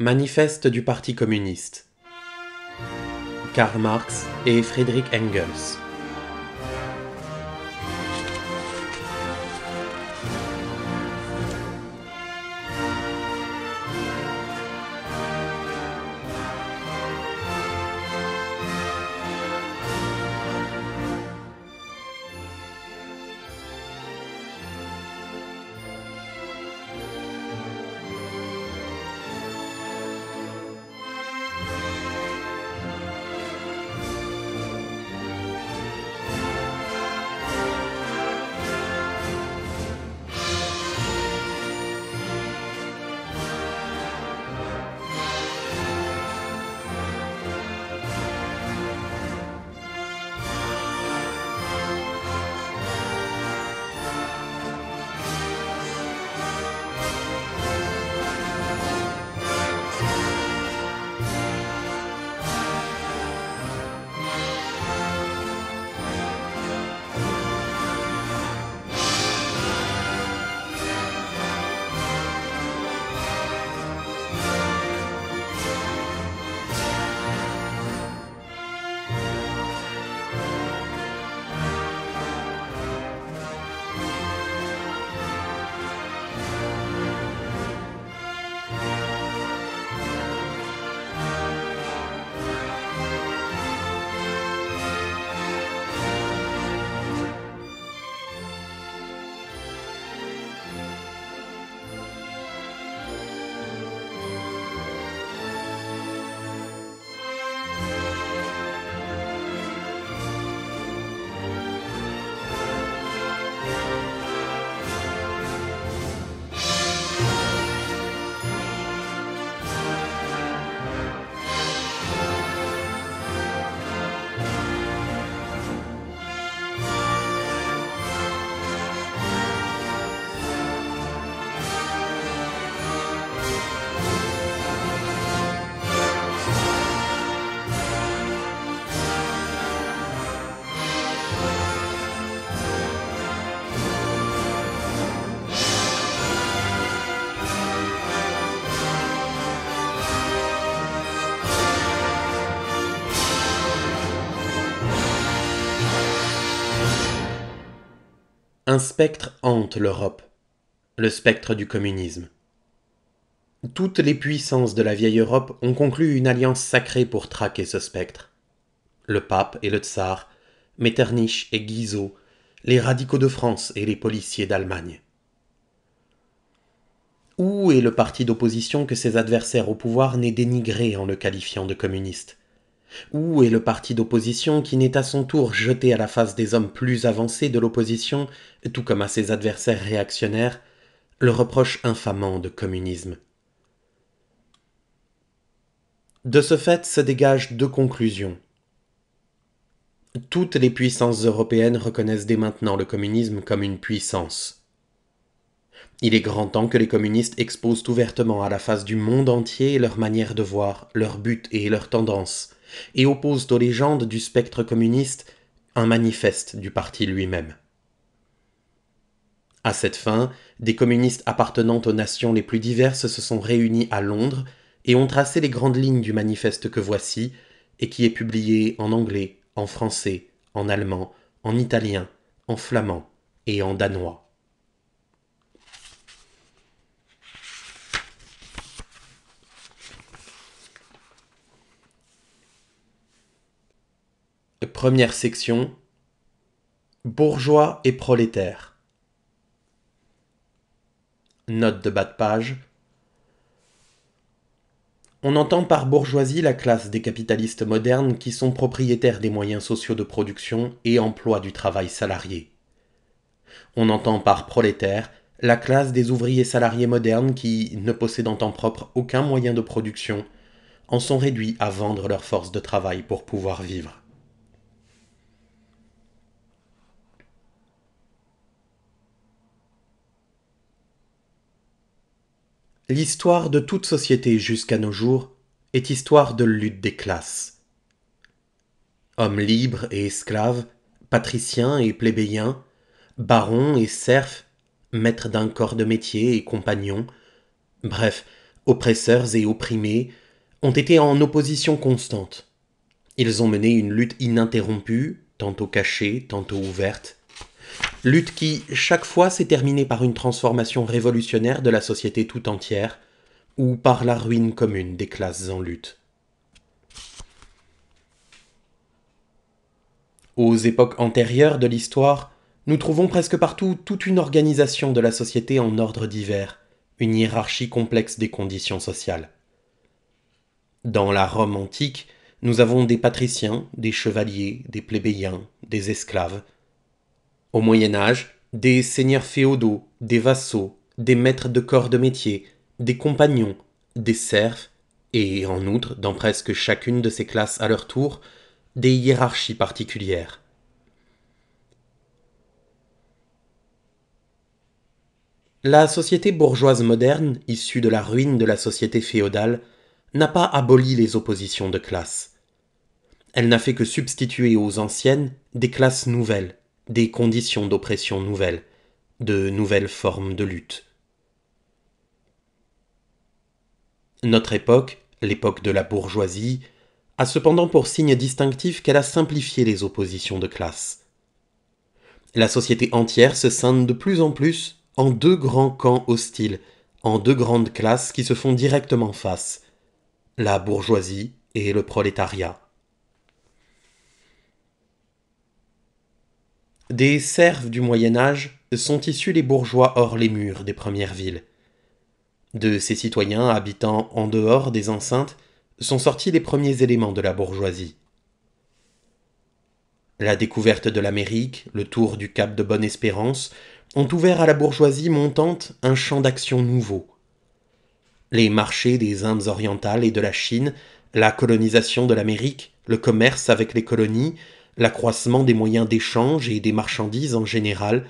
Manifeste du Parti communiste. Karl Marx et Friedrich Engels. Un spectre hante l'Europe, le spectre du communisme. Toutes les puissances de la vieille Europe ont conclu une alliance sacrée pour traquer ce spectre. Le pape et le tsar, Metternich et Guizot, les radicaux de France et les policiers d'Allemagne. Où est le parti d'opposition que ses adversaires au pouvoir n'aient dénigré en le qualifiant de communiste où est le parti d'opposition qui n'est à son tour jeté à la face des hommes plus avancés de l'opposition, tout comme à ses adversaires réactionnaires, le reproche infamant de communisme De ce fait se dégagent deux conclusions. Toutes les puissances européennes reconnaissent dès maintenant le communisme comme une puissance. Il est grand temps que les communistes exposent ouvertement à la face du monde entier leur manière de voir, leurs buts et leurs tendances, et opposent aux légendes du spectre communiste un manifeste du parti lui-même. À cette fin, des communistes appartenant aux nations les plus diverses se sont réunis à Londres et ont tracé les grandes lignes du manifeste que voici, et qui est publié en anglais, en français, en allemand, en italien, en flamand et en danois. Première section Bourgeois et prolétaires. Note de bas de page. On entend par bourgeoisie la classe des capitalistes modernes qui sont propriétaires des moyens sociaux de production et emploi du travail salarié. On entend par prolétaires la classe des ouvriers salariés modernes qui, ne possédant en propre aucun moyen de production, en sont réduits à vendre leur force de travail pour pouvoir vivre. L'histoire de toute société jusqu'à nos jours est histoire de lutte des classes. Hommes libres et esclaves, patriciens et plébéiens, barons et serfs, maîtres d'un corps de métier et compagnons, bref, oppresseurs et opprimés, ont été en opposition constante. Ils ont mené une lutte ininterrompue, tantôt cachée, tantôt ouverte, Lutte qui, chaque fois, s'est terminée par une transformation révolutionnaire de la société tout entière, ou par la ruine commune des classes en lutte. Aux époques antérieures de l'histoire, nous trouvons presque partout toute une organisation de la société en ordre divers, une hiérarchie complexe des conditions sociales. Dans la Rome antique, nous avons des patriciens, des chevaliers, des plébéiens, des esclaves, au Moyen Âge, des seigneurs féodaux, des vassaux, des maîtres de corps de métier, des compagnons, des serfs, et en outre, dans presque chacune de ces classes à leur tour, des hiérarchies particulières. La société bourgeoise moderne, issue de la ruine de la société féodale, n'a pas aboli les oppositions de classe. Elle n'a fait que substituer aux anciennes des classes nouvelles, des conditions d'oppression nouvelles, de nouvelles formes de lutte. Notre époque, l'époque de la bourgeoisie, a cependant pour signe distinctif qu'elle a simplifié les oppositions de classe. La société entière se scinde de plus en plus en deux grands camps hostiles, en deux grandes classes qui se font directement face, la bourgeoisie et le prolétariat. Des serfs du Moyen Âge sont issus les bourgeois hors les murs des premières villes. De ces citoyens habitant en dehors des enceintes sont sortis les premiers éléments de la bourgeoisie. La découverte de l'Amérique, le tour du Cap de Bonne-Espérance, ont ouvert à la bourgeoisie montante un champ d'action nouveau. Les marchés des Indes orientales et de la Chine, la colonisation de l'Amérique, le commerce avec les colonies, l'accroissement des moyens d'échange et des marchandises en général,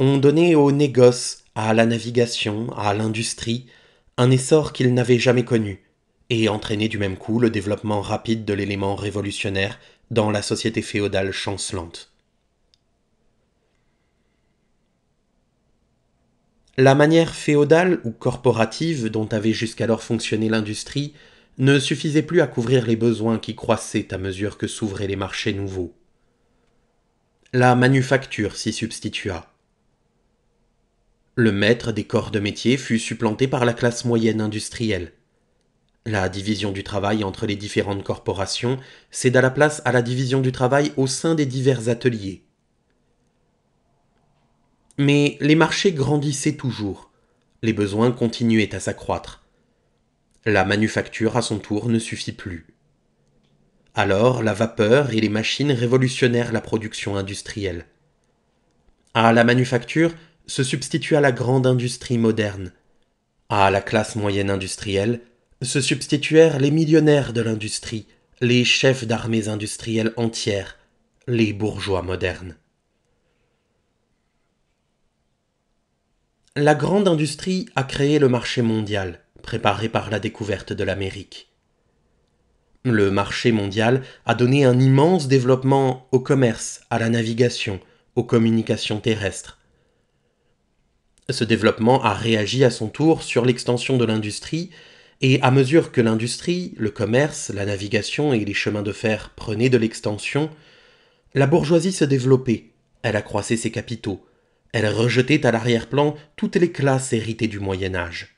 ont donné aux négoce, à la navigation, à l'industrie, un essor qu'ils n'avaient jamais connu, et entraîné du même coup le développement rapide de l'élément révolutionnaire dans la société féodale chancelante. La manière féodale ou corporative dont avait jusqu'alors fonctionné l'industrie ne suffisait plus à couvrir les besoins qui croissaient à mesure que s'ouvraient les marchés nouveaux. La manufacture s'y substitua. Le maître des corps de métier fut supplanté par la classe moyenne industrielle. La division du travail entre les différentes corporations céda la place à la division du travail au sein des divers ateliers. Mais les marchés grandissaient toujours. Les besoins continuaient à s'accroître. La manufacture, à son tour, ne suffit plus. Alors la vapeur et les machines révolutionnèrent la production industrielle. À la manufacture se substitua la grande industrie moderne. À la classe moyenne industrielle se substituèrent les millionnaires de l'industrie, les chefs d'armées industrielles entières, les bourgeois modernes. La grande industrie a créé le marché mondial, préparé par la découverte de l'Amérique. Le marché mondial a donné un immense développement au commerce, à la navigation, aux communications terrestres. Ce développement a réagi à son tour sur l'extension de l'industrie, et à mesure que l'industrie, le commerce, la navigation et les chemins de fer prenaient de l'extension, la bourgeoisie se développait, elle accroissait ses capitaux, elle rejetait à l'arrière-plan toutes les classes héritées du Moyen Âge.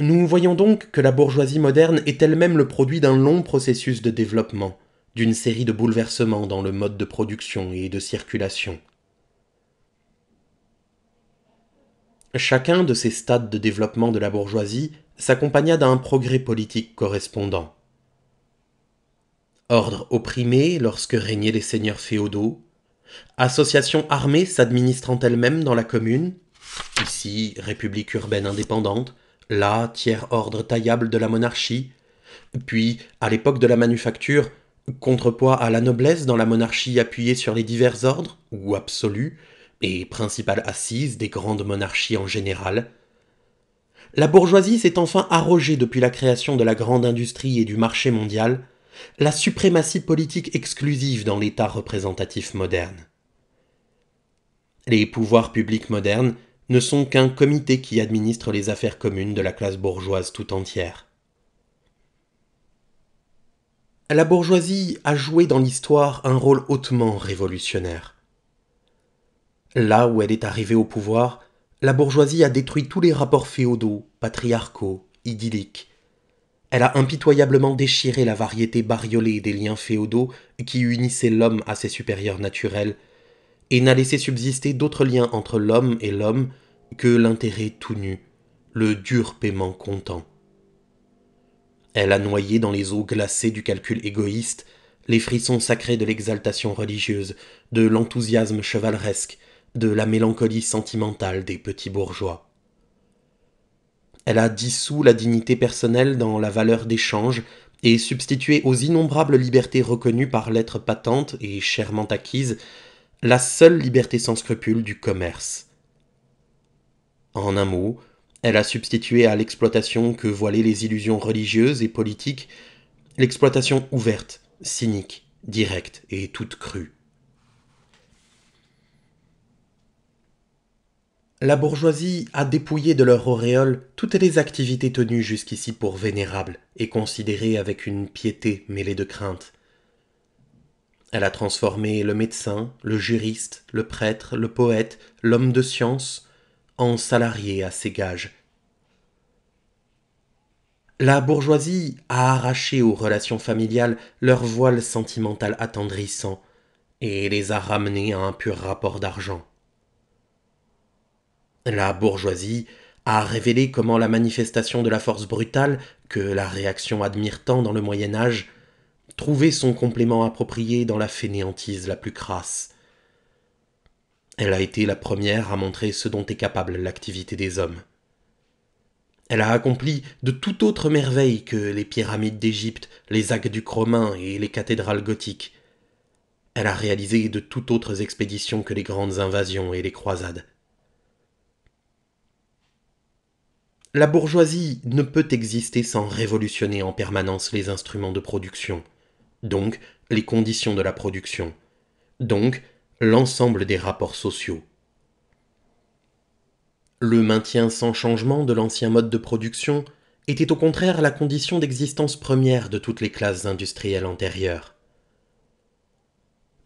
Nous voyons donc que la bourgeoisie moderne est elle-même le produit d'un long processus de développement, d'une série de bouleversements dans le mode de production et de circulation. Chacun de ces stades de développement de la bourgeoisie s'accompagna d'un progrès politique correspondant. Ordre opprimé lorsque régnaient les seigneurs féodaux, associations armées s'administrant elles-mêmes dans la commune, ici République urbaine indépendante, là tiers ordre taillable de la monarchie, puis, à l'époque de la manufacture, contrepoids à la noblesse dans la monarchie appuyée sur les divers ordres, ou absolus, et principale assise des grandes monarchies en général. La bourgeoisie s'est enfin arrogée depuis la création de la grande industrie et du marché mondial, la suprématie politique exclusive dans l'État représentatif moderne. Les pouvoirs publics modernes ne sont qu'un comité qui administre les affaires communes de la classe bourgeoise tout entière. La bourgeoisie a joué dans l'histoire un rôle hautement révolutionnaire. Là où elle est arrivée au pouvoir, la bourgeoisie a détruit tous les rapports féodaux, patriarcaux, idylliques. Elle a impitoyablement déchiré la variété bariolée des liens féodaux qui unissaient l'homme à ses supérieurs naturels et n'a laissé subsister d'autres liens entre l'homme et l'homme que l'intérêt tout nu, le dur paiement comptant. Elle a noyé dans les eaux glacées du calcul égoïste les frissons sacrés de l'exaltation religieuse, de l'enthousiasme chevaleresque, de la mélancolie sentimentale des petits bourgeois. Elle a dissous la dignité personnelle dans la valeur d'échange et substitué aux innombrables libertés reconnues par l'être patente et chèrement acquises la seule liberté sans scrupule du commerce. En un mot, elle a substitué à l'exploitation que voilaient les illusions religieuses et politiques l'exploitation ouverte, cynique, directe et toute crue. La bourgeoisie a dépouillé de leur auréole toutes les activités tenues jusqu'ici pour vénérables et considérées avec une piété mêlée de crainte. Elle a transformé le médecin, le juriste, le prêtre, le poète, l'homme de science en salarié à ses gages. La bourgeoisie a arraché aux relations familiales leur voile sentimental attendrissant et les a ramenés à un pur rapport d'argent. La bourgeoisie a révélé comment la manifestation de la force brutale, que la réaction admire tant dans le Moyen Âge, trouver son complément approprié dans la fainéantise la plus crasse. Elle a été la première à montrer ce dont est capable l'activité des hommes. Elle a accompli de tout autre merveille que les pyramides d'Égypte, les du romains et les cathédrales gothiques. Elle a réalisé de tout autres expéditions que les grandes invasions et les croisades. La bourgeoisie ne peut exister sans révolutionner en permanence les instruments de production donc les conditions de la production, donc l'ensemble des rapports sociaux. Le maintien sans changement de l'ancien mode de production était au contraire la condition d'existence première de toutes les classes industrielles antérieures.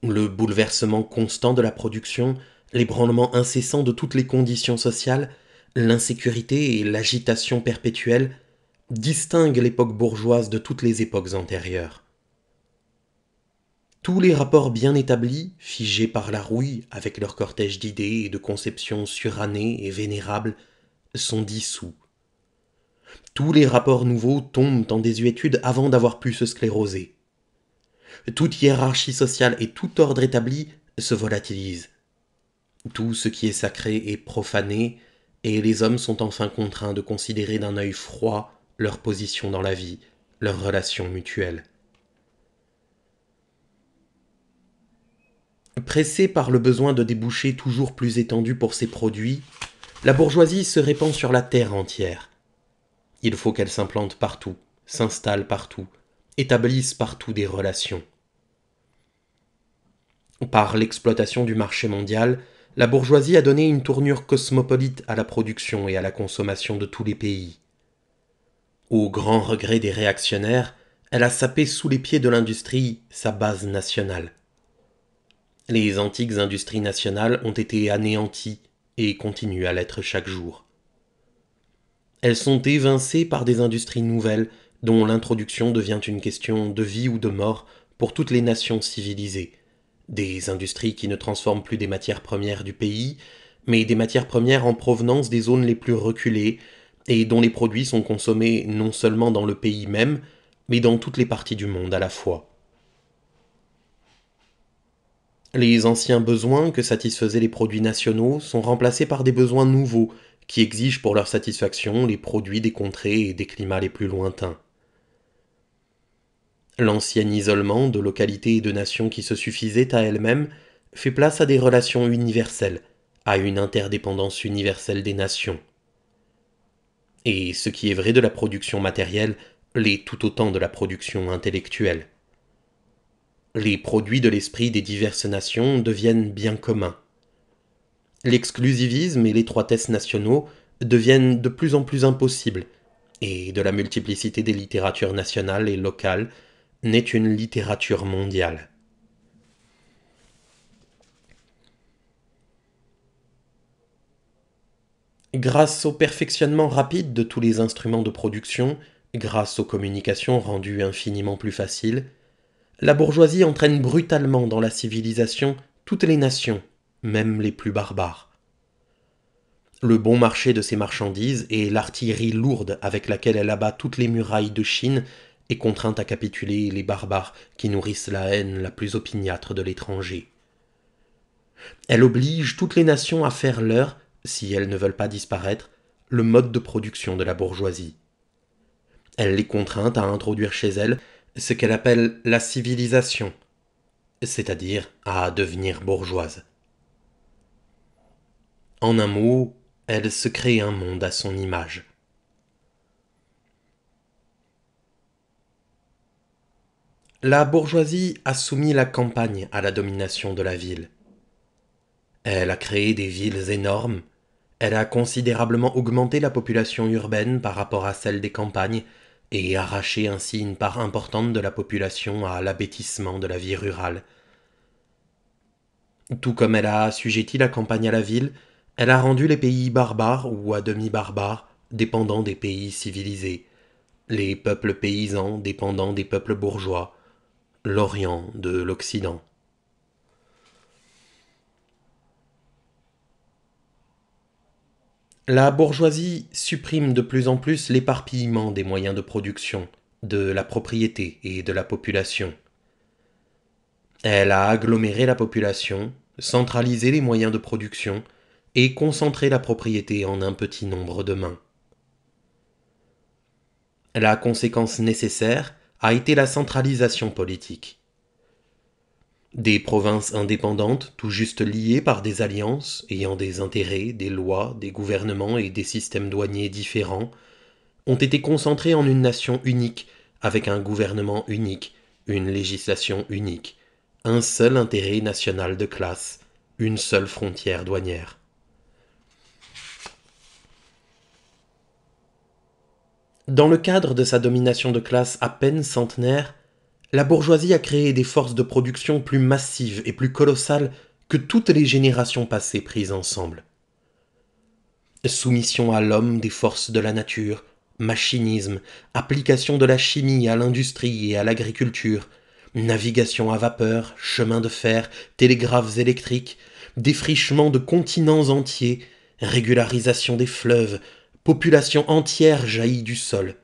Le bouleversement constant de la production, l'ébranlement incessant de toutes les conditions sociales, l'insécurité et l'agitation perpétuelle distinguent l'époque bourgeoise de toutes les époques antérieures. Tous les rapports bien établis, figés par la rouille avec leur cortège d'idées et de conceptions surannées et vénérables, sont dissous. Tous les rapports nouveaux tombent en désuétude avant d'avoir pu se scléroser. Toute hiérarchie sociale et tout ordre établi se volatilisent. Tout ce qui est sacré est profané, et les hommes sont enfin contraints de considérer d'un œil froid leur position dans la vie, leurs relations mutuelles. Pressée par le besoin de débouchés toujours plus étendus pour ses produits, la bourgeoisie se répand sur la terre entière. Il faut qu'elle s'implante partout, s'installe partout, établisse partout des relations. Par l'exploitation du marché mondial, la bourgeoisie a donné une tournure cosmopolite à la production et à la consommation de tous les pays. Au grand regret des réactionnaires, elle a sapé sous les pieds de l'industrie sa base nationale, les antiques industries nationales ont été anéanties et continuent à l'être chaque jour. Elles sont évincées par des industries nouvelles dont l'introduction devient une question de vie ou de mort pour toutes les nations civilisées, des industries qui ne transforment plus des matières premières du pays, mais des matières premières en provenance des zones les plus reculées, et dont les produits sont consommés non seulement dans le pays même, mais dans toutes les parties du monde à la fois. Les anciens besoins que satisfaisaient les produits nationaux sont remplacés par des besoins nouveaux qui exigent pour leur satisfaction les produits des contrées et des climats les plus lointains. L'ancien isolement de localités et de nations qui se suffisaient à elles-mêmes fait place à des relations universelles, à une interdépendance universelle des nations. Et ce qui est vrai de la production matérielle l'est tout autant de la production intellectuelle. Les produits de l'esprit des diverses nations deviennent bien communs. L'exclusivisme et l'étroitesse nationaux deviennent de plus en plus impossibles, et de la multiplicité des littératures nationales et locales naît une littérature mondiale. Grâce au perfectionnement rapide de tous les instruments de production, grâce aux communications rendues infiniment plus faciles, la bourgeoisie entraîne brutalement dans la civilisation toutes les nations, même les plus barbares. Le bon marché de ses marchandises et l'artillerie lourde avec laquelle elle abat toutes les murailles de Chine est contrainte à capituler les barbares qui nourrissent la haine la plus opiniâtre de l'étranger. Elle oblige toutes les nations à faire leur, si elles ne veulent pas disparaître, le mode de production de la bourgeoisie. Elle les contraint à introduire chez elles ce qu'elle appelle la civilisation, c'est-à-dire à devenir bourgeoise. En un mot, elle se crée un monde à son image. La bourgeoisie a soumis la campagne à la domination de la ville. Elle a créé des villes énormes, elle a considérablement augmenté la population urbaine par rapport à celle des campagnes et arracher ainsi une part importante de la population à l'abêtissement de la vie rurale. Tout comme elle a assujetti la campagne à la ville, elle a rendu les pays barbares ou à demi barbares dépendants des pays civilisés, les peuples paysans dépendants des peuples bourgeois, l'Orient de l'Occident. La bourgeoisie supprime de plus en plus l'éparpillement des moyens de production, de la propriété et de la population. Elle a aggloméré la population, centralisé les moyens de production et concentré la propriété en un petit nombre de mains. La conséquence nécessaire a été la centralisation politique. Des provinces indépendantes, tout juste liées par des alliances, ayant des intérêts, des lois, des gouvernements et des systèmes douaniers différents, ont été concentrées en une nation unique, avec un gouvernement unique, une législation unique, un seul intérêt national de classe, une seule frontière douanière. Dans le cadre de sa domination de classe à peine centenaire, la bourgeoisie a créé des forces de production plus massives et plus colossales que toutes les générations passées prises ensemble. Soumission à l'homme des forces de la nature, machinisme, application de la chimie à l'industrie et à l'agriculture, navigation à vapeur, chemin de fer, télégraphes électriques, défrichement de continents entiers, régularisation des fleuves, population entière jaillie du sol.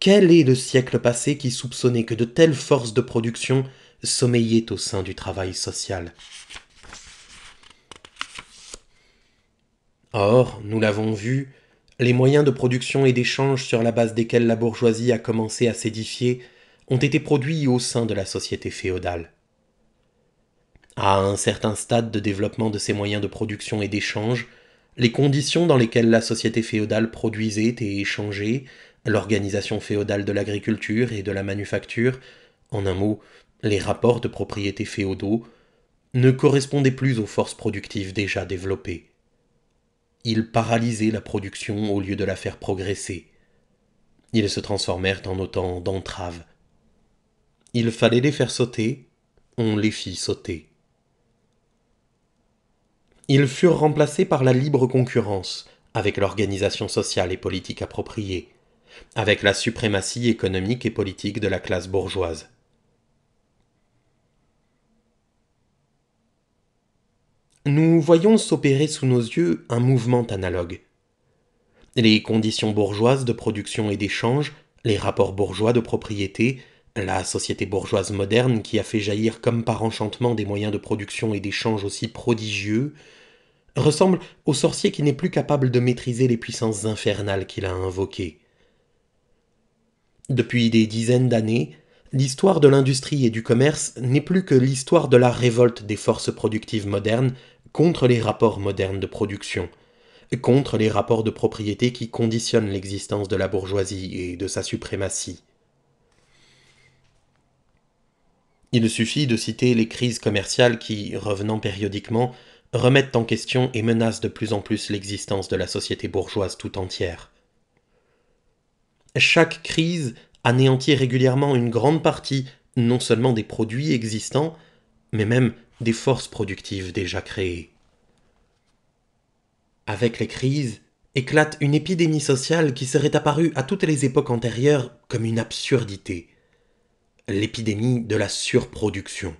Quel est le siècle passé qui soupçonnait que de telles forces de production sommeillaient au sein du travail social Or, nous l'avons vu, les moyens de production et d'échange sur la base desquels la bourgeoisie a commencé à s'édifier ont été produits au sein de la société féodale. À un certain stade de développement de ces moyens de production et d'échange, les conditions dans lesquelles la société féodale produisait et échangeait l'organisation féodale de l'agriculture et de la manufacture, en un mot, les rapports de propriété féodaux, ne correspondaient plus aux forces productives déjà développées. Ils paralysaient la production au lieu de la faire progresser. Ils se transformèrent en autant d'entraves. Il fallait les faire sauter, on les fit sauter. Ils furent remplacés par la libre concurrence, avec l'organisation sociale et politique appropriée avec la suprématie économique et politique de la classe bourgeoise. Nous voyons s'opérer sous nos yeux un mouvement analogue. Les conditions bourgeoises de production et d'échange, les rapports bourgeois de propriété, la société bourgeoise moderne qui a fait jaillir comme par enchantement des moyens de production et d'échange aussi prodigieux, ressemblent au sorcier qui n'est plus capable de maîtriser les puissances infernales qu'il a invoquées. Depuis des dizaines d'années, l'histoire de l'industrie et du commerce n'est plus que l'histoire de la révolte des forces productives modernes contre les rapports modernes de production, contre les rapports de propriété qui conditionnent l'existence de la bourgeoisie et de sa suprématie. Il suffit de citer les crises commerciales qui, revenant périodiquement, remettent en question et menacent de plus en plus l'existence de la société bourgeoise tout entière. Chaque crise anéantit régulièrement une grande partie non seulement des produits existants, mais même des forces productives déjà créées. Avec les crises, éclate une épidémie sociale qui serait apparue à toutes les époques antérieures comme une absurdité, l'épidémie de la surproduction.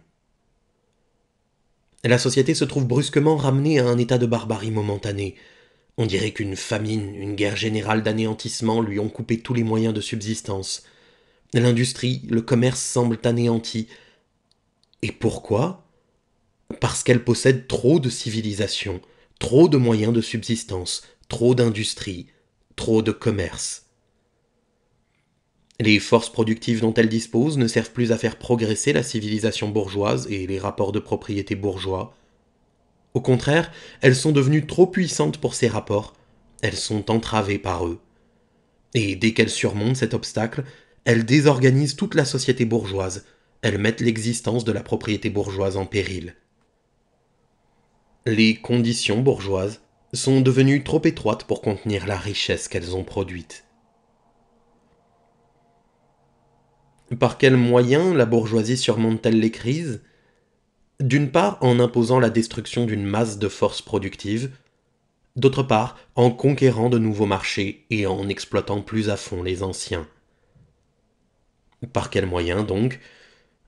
La société se trouve brusquement ramenée à un état de barbarie momentanée, on dirait qu'une famine, une guerre générale d'anéantissement lui ont coupé tous les moyens de subsistance. L'industrie, le commerce semblent anéantis. Et pourquoi Parce qu'elle possède trop de civilisation, trop de moyens de subsistance, trop d'industrie, trop de commerce. Les forces productives dont elle dispose ne servent plus à faire progresser la civilisation bourgeoise et les rapports de propriété bourgeois. Au contraire, elles sont devenues trop puissantes pour ces rapports, elles sont entravées par eux. Et dès qu'elles surmontent cet obstacle, elles désorganisent toute la société bourgeoise, elles mettent l'existence de la propriété bourgeoise en péril. Les conditions bourgeoises sont devenues trop étroites pour contenir la richesse qu'elles ont produite. Par quels moyens la bourgeoisie surmonte-t-elle les crises d'une part, en imposant la destruction d'une masse de forces productives, d'autre part, en conquérant de nouveaux marchés et en exploitant plus à fond les anciens. Par quels moyens donc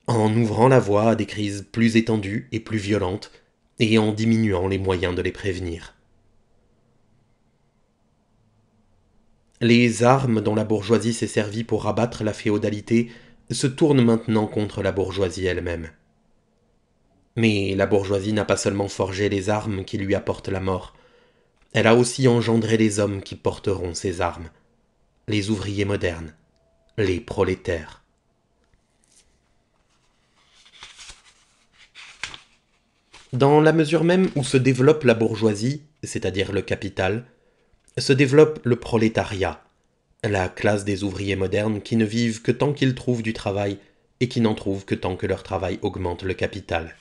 En ouvrant la voie à des crises plus étendues et plus violentes, et en diminuant les moyens de les prévenir. Les armes dont la bourgeoisie s'est servie pour abattre la féodalité se tournent maintenant contre la bourgeoisie elle-même. Mais la bourgeoisie n'a pas seulement forgé les armes qui lui apportent la mort, elle a aussi engendré les hommes qui porteront ces armes, les ouvriers modernes, les prolétaires. Dans la mesure même où se développe la bourgeoisie, c'est-à-dire le capital, se développe le prolétariat, la classe des ouvriers modernes qui ne vivent que tant qu'ils trouvent du travail et qui n'en trouvent que tant que leur travail augmente le capital.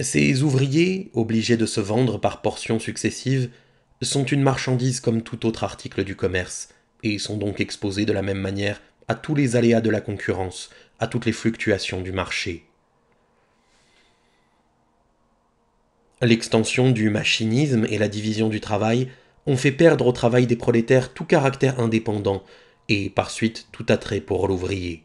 Ces ouvriers, obligés de se vendre par portions successives, sont une marchandise comme tout autre article du commerce, et sont donc exposés de la même manière à tous les aléas de la concurrence, à toutes les fluctuations du marché. L'extension du machinisme et la division du travail ont fait perdre au travail des prolétaires tout caractère indépendant, et par suite tout attrait pour l'ouvrier.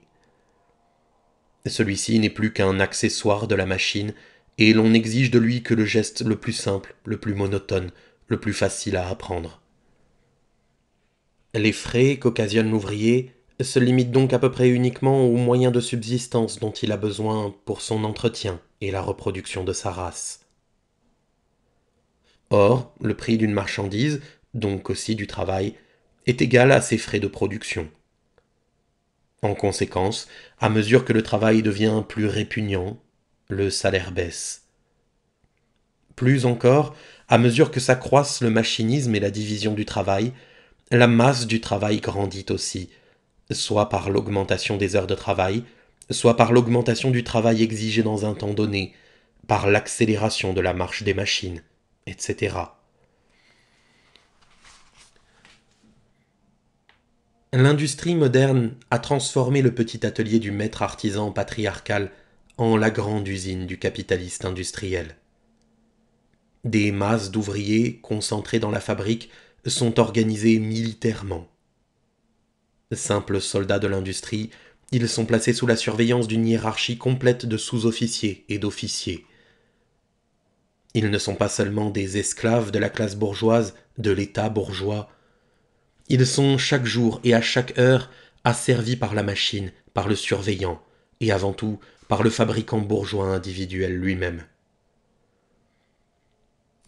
Celui-ci n'est plus qu'un accessoire de la machine et l'on n'exige de lui que le geste le plus simple, le plus monotone, le plus facile à apprendre. Les frais qu'occasionne l'ouvrier se limitent donc à peu près uniquement aux moyens de subsistance dont il a besoin pour son entretien et la reproduction de sa race. Or, le prix d'une marchandise, donc aussi du travail, est égal à ses frais de production. En conséquence, à mesure que le travail devient plus répugnant, le salaire baisse. Plus encore, à mesure que s'accroissent le machinisme et la division du travail, la masse du travail grandit aussi, soit par l'augmentation des heures de travail, soit par l'augmentation du travail exigé dans un temps donné, par l'accélération de la marche des machines, etc. L'industrie moderne a transformé le petit atelier du maître artisan patriarcal en la grande usine du capitaliste industriel. Des masses d'ouvriers concentrés dans la fabrique sont organisés militairement. Simples soldats de l'industrie, ils sont placés sous la surveillance d'une hiérarchie complète de sous-officiers et d'officiers. Ils ne sont pas seulement des esclaves de la classe bourgeoise, de l'État bourgeois. Ils sont chaque jour et à chaque heure asservis par la machine, par le surveillant, et avant tout par le fabricant bourgeois individuel lui-même.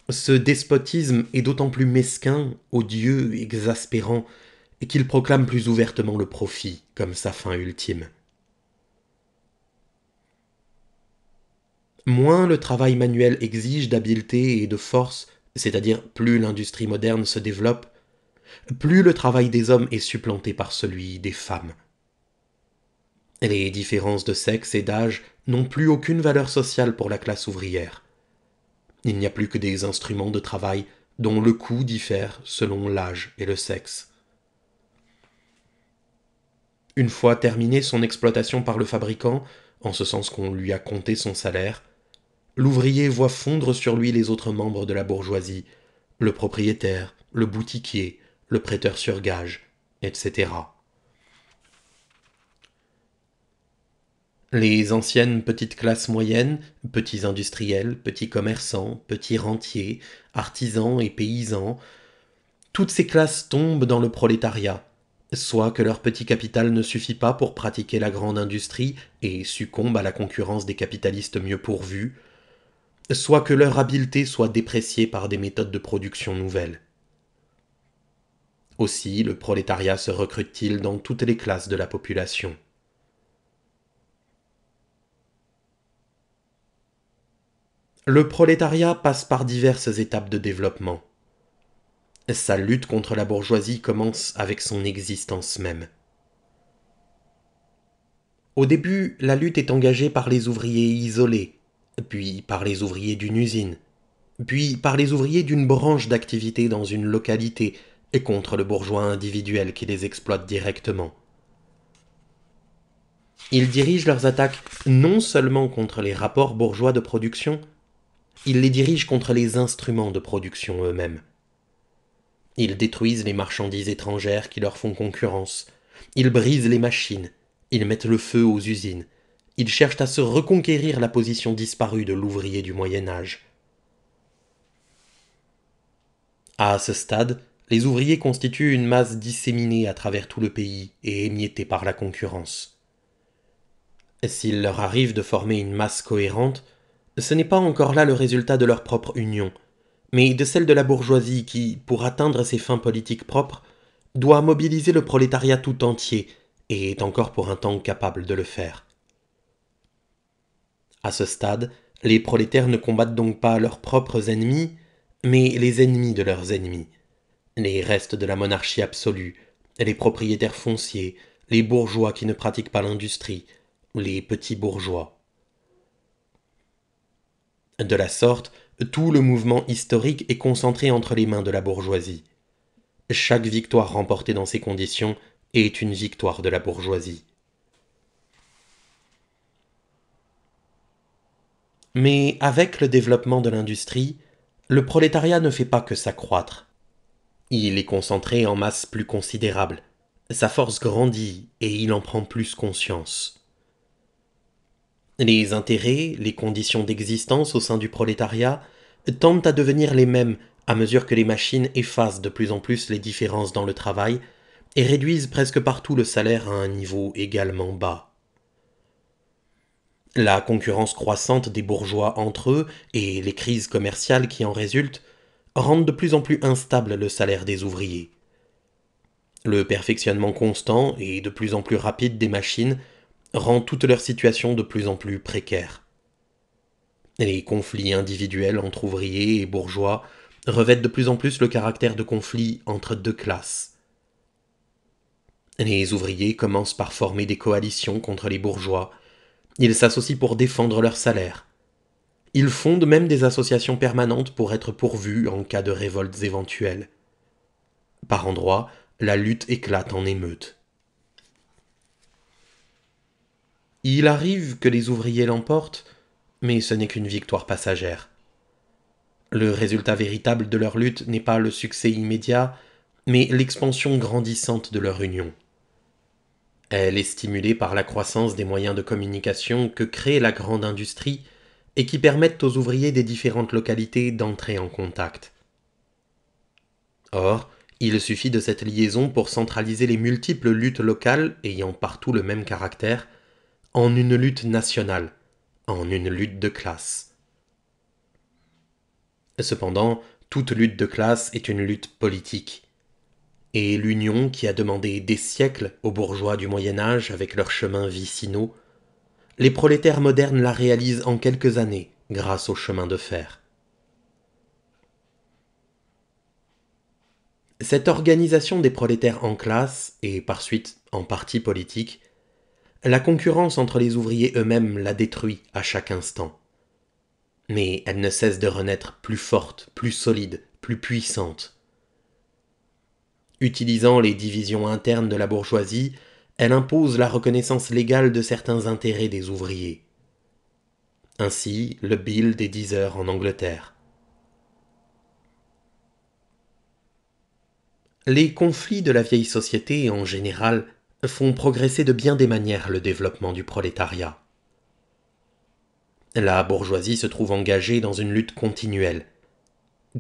Ce despotisme est d'autant plus mesquin, odieux, exaspérant, qu'il proclame plus ouvertement le profit comme sa fin ultime. Moins le travail manuel exige d'habileté et de force, c'est-à-dire plus l'industrie moderne se développe, plus le travail des hommes est supplanté par celui des femmes. Les différences de sexe et d'âge n'ont plus aucune valeur sociale pour la classe ouvrière. Il n'y a plus que des instruments de travail dont le coût diffère selon l'âge et le sexe. Une fois terminée son exploitation par le fabricant, en ce sens qu'on lui a compté son salaire, l'ouvrier voit fondre sur lui les autres membres de la bourgeoisie, le propriétaire, le boutiquier, le prêteur sur gage, etc. Les anciennes petites classes moyennes, petits industriels, petits commerçants, petits rentiers, artisans et paysans, toutes ces classes tombent dans le prolétariat, soit que leur petit capital ne suffit pas pour pratiquer la grande industrie et succombe à la concurrence des capitalistes mieux pourvus, soit que leur habileté soit dépréciée par des méthodes de production nouvelles. Aussi le prolétariat se recrute-t-il dans toutes les classes de la population. Le prolétariat passe par diverses étapes de développement. Sa lutte contre la bourgeoisie commence avec son existence même. Au début, la lutte est engagée par les ouvriers isolés, puis par les ouvriers d'une usine, puis par les ouvriers d'une branche d'activité dans une localité, et contre le bourgeois individuel qui les exploite directement. Ils dirigent leurs attaques non seulement contre les rapports bourgeois de production, ils les dirigent contre les instruments de production eux-mêmes. Ils détruisent les marchandises étrangères qui leur font concurrence. Ils brisent les machines. Ils mettent le feu aux usines. Ils cherchent à se reconquérir la position disparue de l'ouvrier du Moyen Âge. À ce stade, les ouvriers constituent une masse disséminée à travers tout le pays et émiettée par la concurrence. S'il leur arrive de former une masse cohérente, ce n'est pas encore là le résultat de leur propre union, mais de celle de la bourgeoisie qui, pour atteindre ses fins politiques propres, doit mobiliser le prolétariat tout entier, et est encore pour un temps capable de le faire. À ce stade, les prolétaires ne combattent donc pas leurs propres ennemis, mais les ennemis de leurs ennemis, les restes de la monarchie absolue, les propriétaires fonciers, les bourgeois qui ne pratiquent pas l'industrie, les petits bourgeois. De la sorte, tout le mouvement historique est concentré entre les mains de la bourgeoisie. Chaque victoire remportée dans ces conditions est une victoire de la bourgeoisie. Mais avec le développement de l'industrie, le prolétariat ne fait pas que s'accroître. Il est concentré en masse plus considérable, sa force grandit et il en prend plus conscience. Les intérêts, les conditions d'existence au sein du prolétariat tendent à devenir les mêmes à mesure que les machines effacent de plus en plus les différences dans le travail et réduisent presque partout le salaire à un niveau également bas. La concurrence croissante des bourgeois entre eux et les crises commerciales qui en résultent rendent de plus en plus instable le salaire des ouvriers. Le perfectionnement constant et de plus en plus rapide des machines rend toute leur situation de plus en plus précaire. Les conflits individuels entre ouvriers et bourgeois revêtent de plus en plus le caractère de conflits entre deux classes. Les ouvriers commencent par former des coalitions contre les bourgeois. Ils s'associent pour défendre leurs salaires. Ils fondent même des associations permanentes pour être pourvus en cas de révoltes éventuelles. Par endroits, la lutte éclate en émeute. Il arrive que les ouvriers l'emportent, mais ce n'est qu'une victoire passagère. Le résultat véritable de leur lutte n'est pas le succès immédiat, mais l'expansion grandissante de leur union. Elle est stimulée par la croissance des moyens de communication que crée la grande industrie et qui permettent aux ouvriers des différentes localités d'entrer en contact. Or, il suffit de cette liaison pour centraliser les multiples luttes locales ayant partout le même caractère en une lutte nationale, en une lutte de classe. Cependant, toute lutte de classe est une lutte politique. Et l'union qui a demandé des siècles aux bourgeois du Moyen Âge avec leurs chemins vicinaux, les prolétaires modernes la réalisent en quelques années grâce au chemin de fer. Cette organisation des prolétaires en classe et par suite en partis politique. La concurrence entre les ouvriers eux-mêmes la détruit à chaque instant. Mais elle ne cesse de renaître plus forte, plus solide, plus puissante. Utilisant les divisions internes de la bourgeoisie, elle impose la reconnaissance légale de certains intérêts des ouvriers. Ainsi, le bill des 10 heures en Angleterre. Les conflits de la vieille société en général font progresser de bien des manières le développement du prolétariat. La bourgeoisie se trouve engagée dans une lutte continuelle,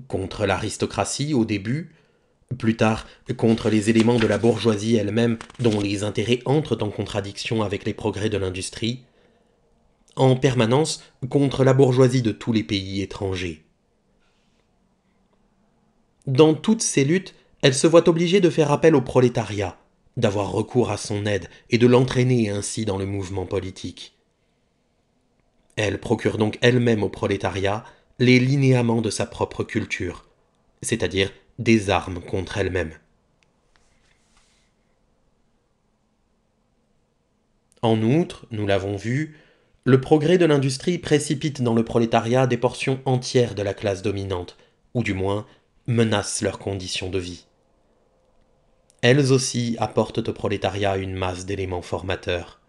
contre l'aristocratie au début, plus tard contre les éléments de la bourgeoisie elle-même dont les intérêts entrent en contradiction avec les progrès de l'industrie, en permanence contre la bourgeoisie de tous les pays étrangers. Dans toutes ces luttes, elle se voit obligée de faire appel au prolétariat, d'avoir recours à son aide et de l'entraîner ainsi dans le mouvement politique. Elle procure donc elle-même au prolétariat les linéaments de sa propre culture, c'est-à-dire des armes contre elle-même. En outre, nous l'avons vu, le progrès de l'industrie précipite dans le prolétariat des portions entières de la classe dominante, ou du moins menace leurs conditions de vie elles aussi apportent au prolétariat une masse d'éléments formateurs.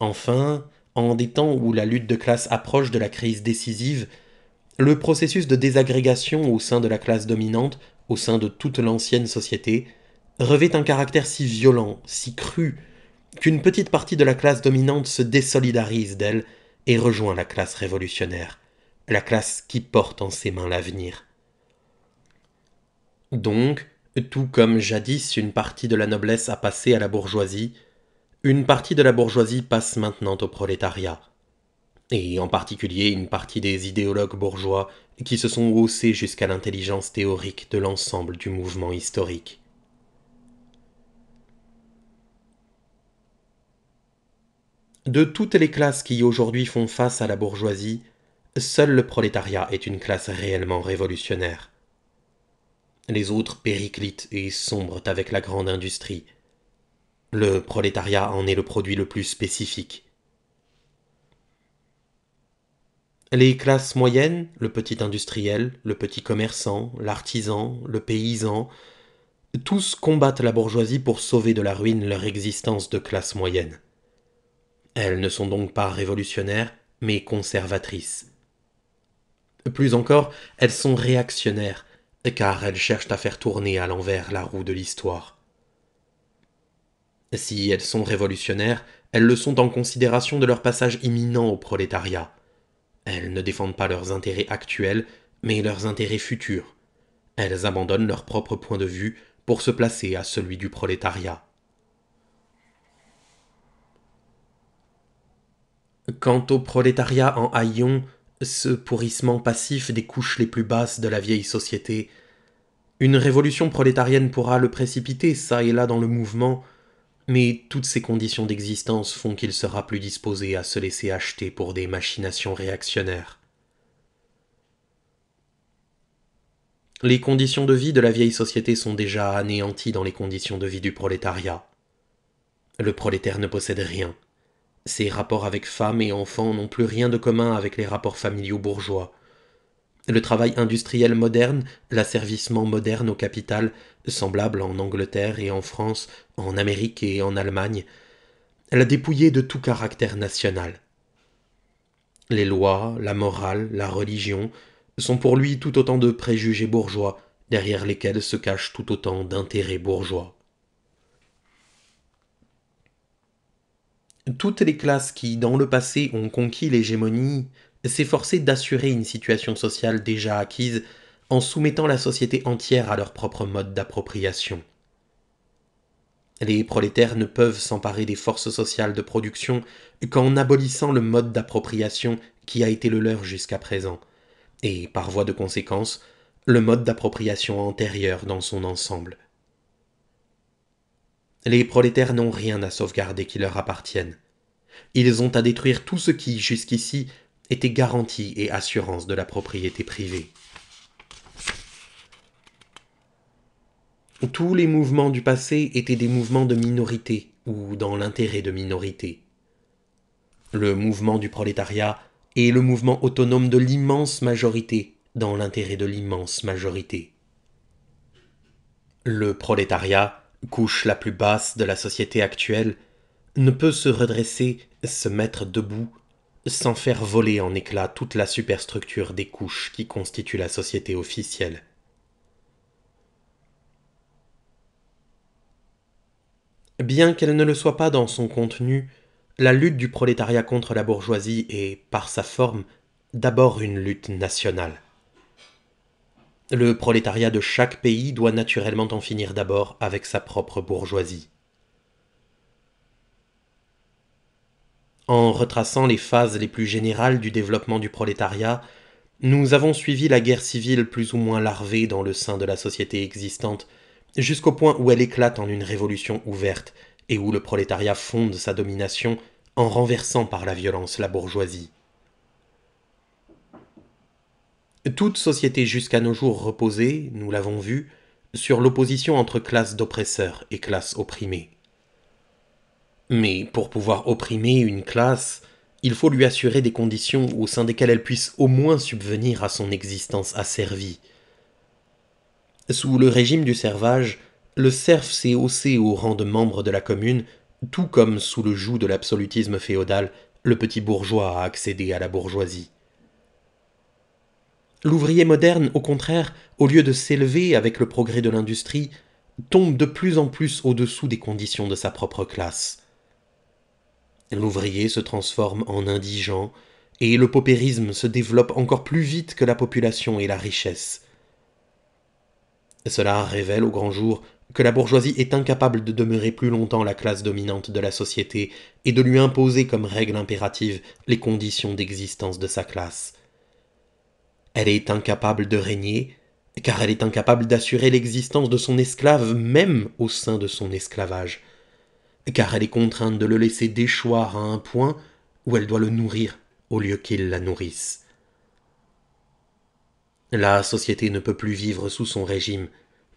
Enfin, en des temps où la lutte de classe approche de la crise décisive, le processus de désagrégation au sein de la classe dominante, au sein de toute l'ancienne société, revêt un caractère si violent, si cru, qu'une petite partie de la classe dominante se désolidarise d'elle et rejoint la classe révolutionnaire, la classe qui porte en ses mains l'avenir. Donc, tout comme jadis une partie de la noblesse a passé à la bourgeoisie, une partie de la bourgeoisie passe maintenant au prolétariat, et en particulier une partie des idéologues bourgeois qui se sont haussés jusqu'à l'intelligence théorique de l'ensemble du mouvement historique. De toutes les classes qui aujourd'hui font face à la bourgeoisie, seul le prolétariat est une classe réellement révolutionnaire les autres périclitent et sombrent avec la grande industrie. Le prolétariat en est le produit le plus spécifique. Les classes moyennes, le petit industriel, le petit commerçant, l'artisan, le paysan, tous combattent la bourgeoisie pour sauver de la ruine leur existence de classe moyenne. Elles ne sont donc pas révolutionnaires, mais conservatrices. Plus encore, elles sont réactionnaires, car elles cherchent à faire tourner à l'envers la roue de l'histoire. Si elles sont révolutionnaires, elles le sont en considération de leur passage imminent au prolétariat. Elles ne défendent pas leurs intérêts actuels, mais leurs intérêts futurs. Elles abandonnent leur propre point de vue pour se placer à celui du prolétariat. Quant au prolétariat en haillons, ce pourrissement passif des couches les plus basses de la vieille société. Une révolution prolétarienne pourra le précipiter ça et là dans le mouvement, mais toutes ces conditions d'existence font qu'il sera plus disposé à se laisser acheter pour des machinations réactionnaires. Les conditions de vie de la vieille société sont déjà anéanties dans les conditions de vie du prolétariat. Le prolétaire ne possède rien, ses rapports avec femmes et enfants n'ont plus rien de commun avec les rapports familiaux bourgeois. Le travail industriel moderne, l'asservissement moderne au capital, semblable en Angleterre et en France, en Amérique et en Allemagne, l'a dépouillé de tout caractère national. Les lois, la morale, la religion sont pour lui tout autant de préjugés bourgeois, derrière lesquels se cachent tout autant d'intérêts bourgeois. toutes les classes qui, dans le passé, ont conquis l'hégémonie, s'efforçaient d'assurer une situation sociale déjà acquise en soumettant la société entière à leur propre mode d'appropriation. Les prolétaires ne peuvent s'emparer des forces sociales de production qu'en abolissant le mode d'appropriation qui a été le leur jusqu'à présent, et par voie de conséquence, le mode d'appropriation antérieur dans son ensemble. Les prolétaires n'ont rien à sauvegarder qui leur appartienne. Ils ont à détruire tout ce qui, jusqu'ici, était garantie et assurance de la propriété privée. Tous les mouvements du passé étaient des mouvements de minorité ou dans l'intérêt de minorité. Le mouvement du prolétariat est le mouvement autonome de l'immense majorité dans l'intérêt de l'immense majorité. Le prolétariat couche la plus basse de la société actuelle, ne peut se redresser, se mettre debout, sans faire voler en éclats toute la superstructure des couches qui constituent la société officielle. Bien qu'elle ne le soit pas dans son contenu, la lutte du prolétariat contre la bourgeoisie est, par sa forme, d'abord une lutte nationale. Le prolétariat de chaque pays doit naturellement en finir d'abord avec sa propre bourgeoisie. En retraçant les phases les plus générales du développement du prolétariat, nous avons suivi la guerre civile plus ou moins larvée dans le sein de la société existante, jusqu'au point où elle éclate en une révolution ouverte et où le prolétariat fonde sa domination en renversant par la violence la bourgeoisie. Toute société jusqu'à nos jours reposait, nous l'avons vu, sur l'opposition entre classe d'oppresseurs et classe opprimée. Mais pour pouvoir opprimer une classe, il faut lui assurer des conditions au sein desquelles elle puisse au moins subvenir à son existence asservie. Sous le régime du servage, le serf s'est haussé au rang de membre de la commune, tout comme sous le joug de l'absolutisme féodal, le petit bourgeois a accédé à la bourgeoisie. L'ouvrier moderne, au contraire, au lieu de s'élever avec le progrès de l'industrie, tombe de plus en plus au-dessous des conditions de sa propre classe. L'ouvrier se transforme en indigent, et le paupérisme se développe encore plus vite que la population et la richesse. Cela révèle au grand jour que la bourgeoisie est incapable de demeurer plus longtemps la classe dominante de la société et de lui imposer comme règle impérative les conditions d'existence de sa classe. Elle est incapable de régner, car elle est incapable d'assurer l'existence de son esclave même au sein de son esclavage, car elle est contrainte de le laisser déchoir à un point où elle doit le nourrir au lieu qu'il la nourrisse. La société ne peut plus vivre sous son régime,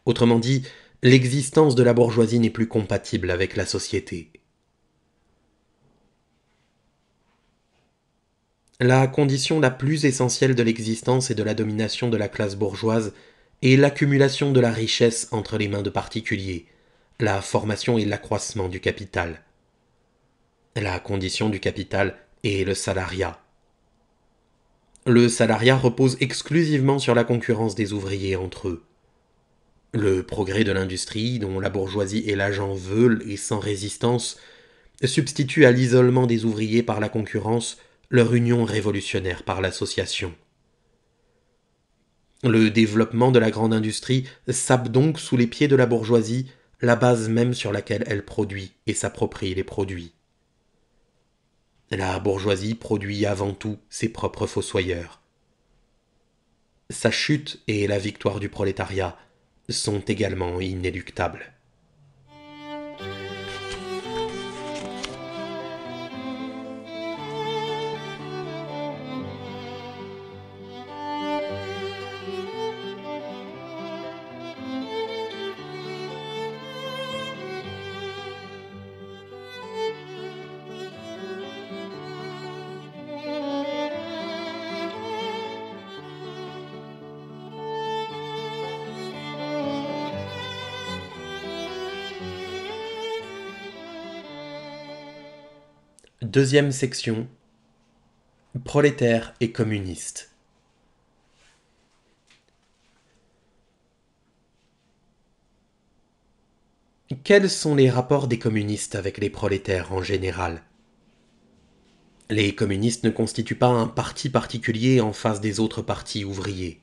autrement dit, l'existence de la bourgeoisie n'est plus compatible avec la société. la condition la plus essentielle de l'existence et de la domination de la classe bourgeoise est l'accumulation de la richesse entre les mains de particuliers, la formation et l'accroissement du capital. La condition du capital est le salariat. Le salariat repose exclusivement sur la concurrence des ouvriers entre eux. Le progrès de l'industrie, dont la bourgeoisie et l'agent veulent et sans résistance, substitue à l'isolement des ouvriers par la concurrence leur union révolutionnaire par l'association. Le développement de la grande industrie sape donc sous les pieds de la bourgeoisie la base même sur laquelle elle produit et s'approprie les produits. La bourgeoisie produit avant tout ses propres fossoyeurs. Sa chute et la victoire du prolétariat sont également inéluctables. Deuxième section. Prolétaires et communistes. Quels sont les rapports des communistes avec les prolétaires en général Les communistes ne constituent pas un parti particulier en face des autres partis ouvriers.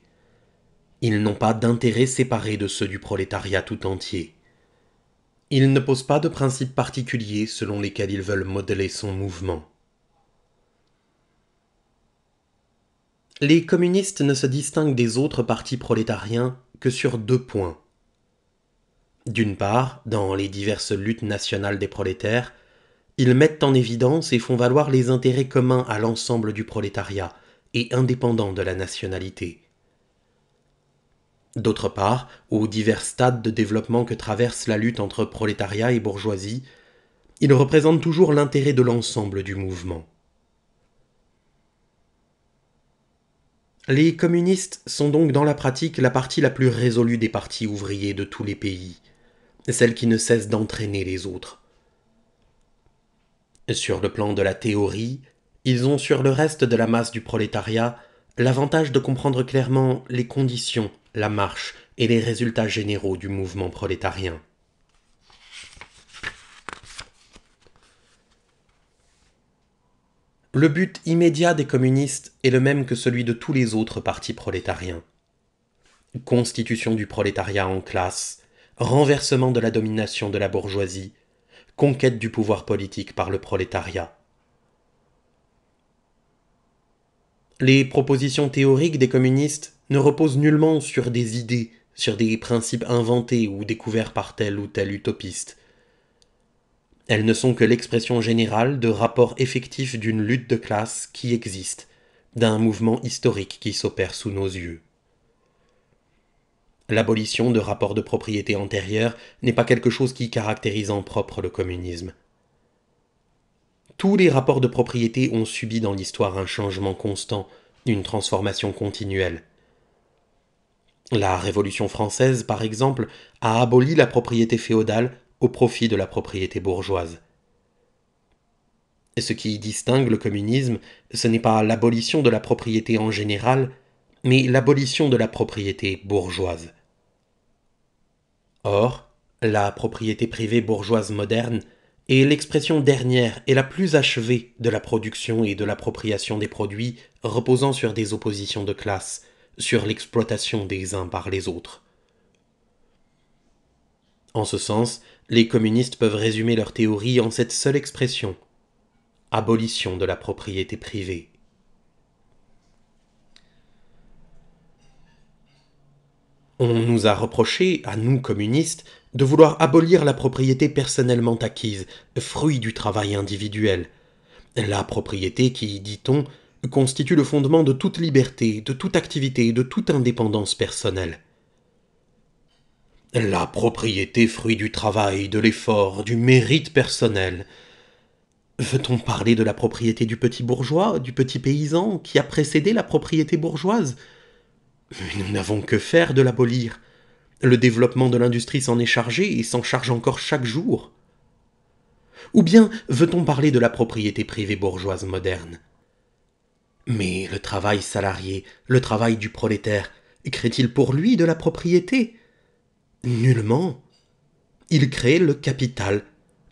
Ils n'ont pas d'intérêt séparés de ceux du prolétariat tout entier. Ils ne pose pas de principes particuliers selon lesquels ils veulent modeler son mouvement. Les communistes ne se distinguent des autres partis prolétariens que sur deux points. D'une part, dans les diverses luttes nationales des prolétaires, ils mettent en évidence et font valoir les intérêts communs à l'ensemble du prolétariat et indépendants de la nationalité. D'autre part, aux divers stades de développement que traverse la lutte entre prolétariat et bourgeoisie, ils représentent toujours l'intérêt de l'ensemble du mouvement. Les communistes sont donc dans la pratique la partie la plus résolue des partis ouvriers de tous les pays, celle qui ne cesse d'entraîner les autres. Sur le plan de la théorie, ils ont sur le reste de la masse du prolétariat L'avantage de comprendre clairement les conditions, la marche et les résultats généraux du mouvement prolétarien. Le but immédiat des communistes est le même que celui de tous les autres partis prolétariens. Constitution du prolétariat en classe, renversement de la domination de la bourgeoisie, conquête du pouvoir politique par le prolétariat. Les propositions théoriques des communistes ne reposent nullement sur des idées, sur des principes inventés ou découverts par tel ou tel utopiste. Elles ne sont que l'expression générale de rapports effectifs d'une lutte de classe qui existe, d'un mouvement historique qui s'opère sous nos yeux. L'abolition de rapports de propriété antérieurs n'est pas quelque chose qui caractérise en propre le communisme. Tous les rapports de propriété ont subi dans l'histoire un changement constant, une transformation continuelle. La Révolution française, par exemple, a aboli la propriété féodale au profit de la propriété bourgeoise. Ce qui distingue le communisme, ce n'est pas l'abolition de la propriété en général, mais l'abolition de la propriété bourgeoise. Or, la propriété privée bourgeoise moderne et l'expression dernière et la plus achevée de la production et de l'appropriation des produits reposant sur des oppositions de classe, sur l'exploitation des uns par les autres. En ce sens, les communistes peuvent résumer leur théorie en cette seule expression abolition de la propriété privée. On nous a reproché, à nous communistes, de vouloir abolir la propriété personnellement acquise, fruit du travail individuel. La propriété qui, dit-on, constitue le fondement de toute liberté, de toute activité, de toute indépendance personnelle. La propriété fruit du travail, de l'effort, du mérite personnel. Veut-on parler de la propriété du petit bourgeois, du petit paysan, qui a précédé la propriété bourgeoise nous n'avons que faire de l'abolir. Le développement de l'industrie s'en est chargé et s'en charge encore chaque jour. Ou bien veut-on parler de la propriété privée bourgeoise moderne Mais le travail salarié, le travail du prolétaire, crée-t-il pour lui de la propriété Nullement. Il crée le capital,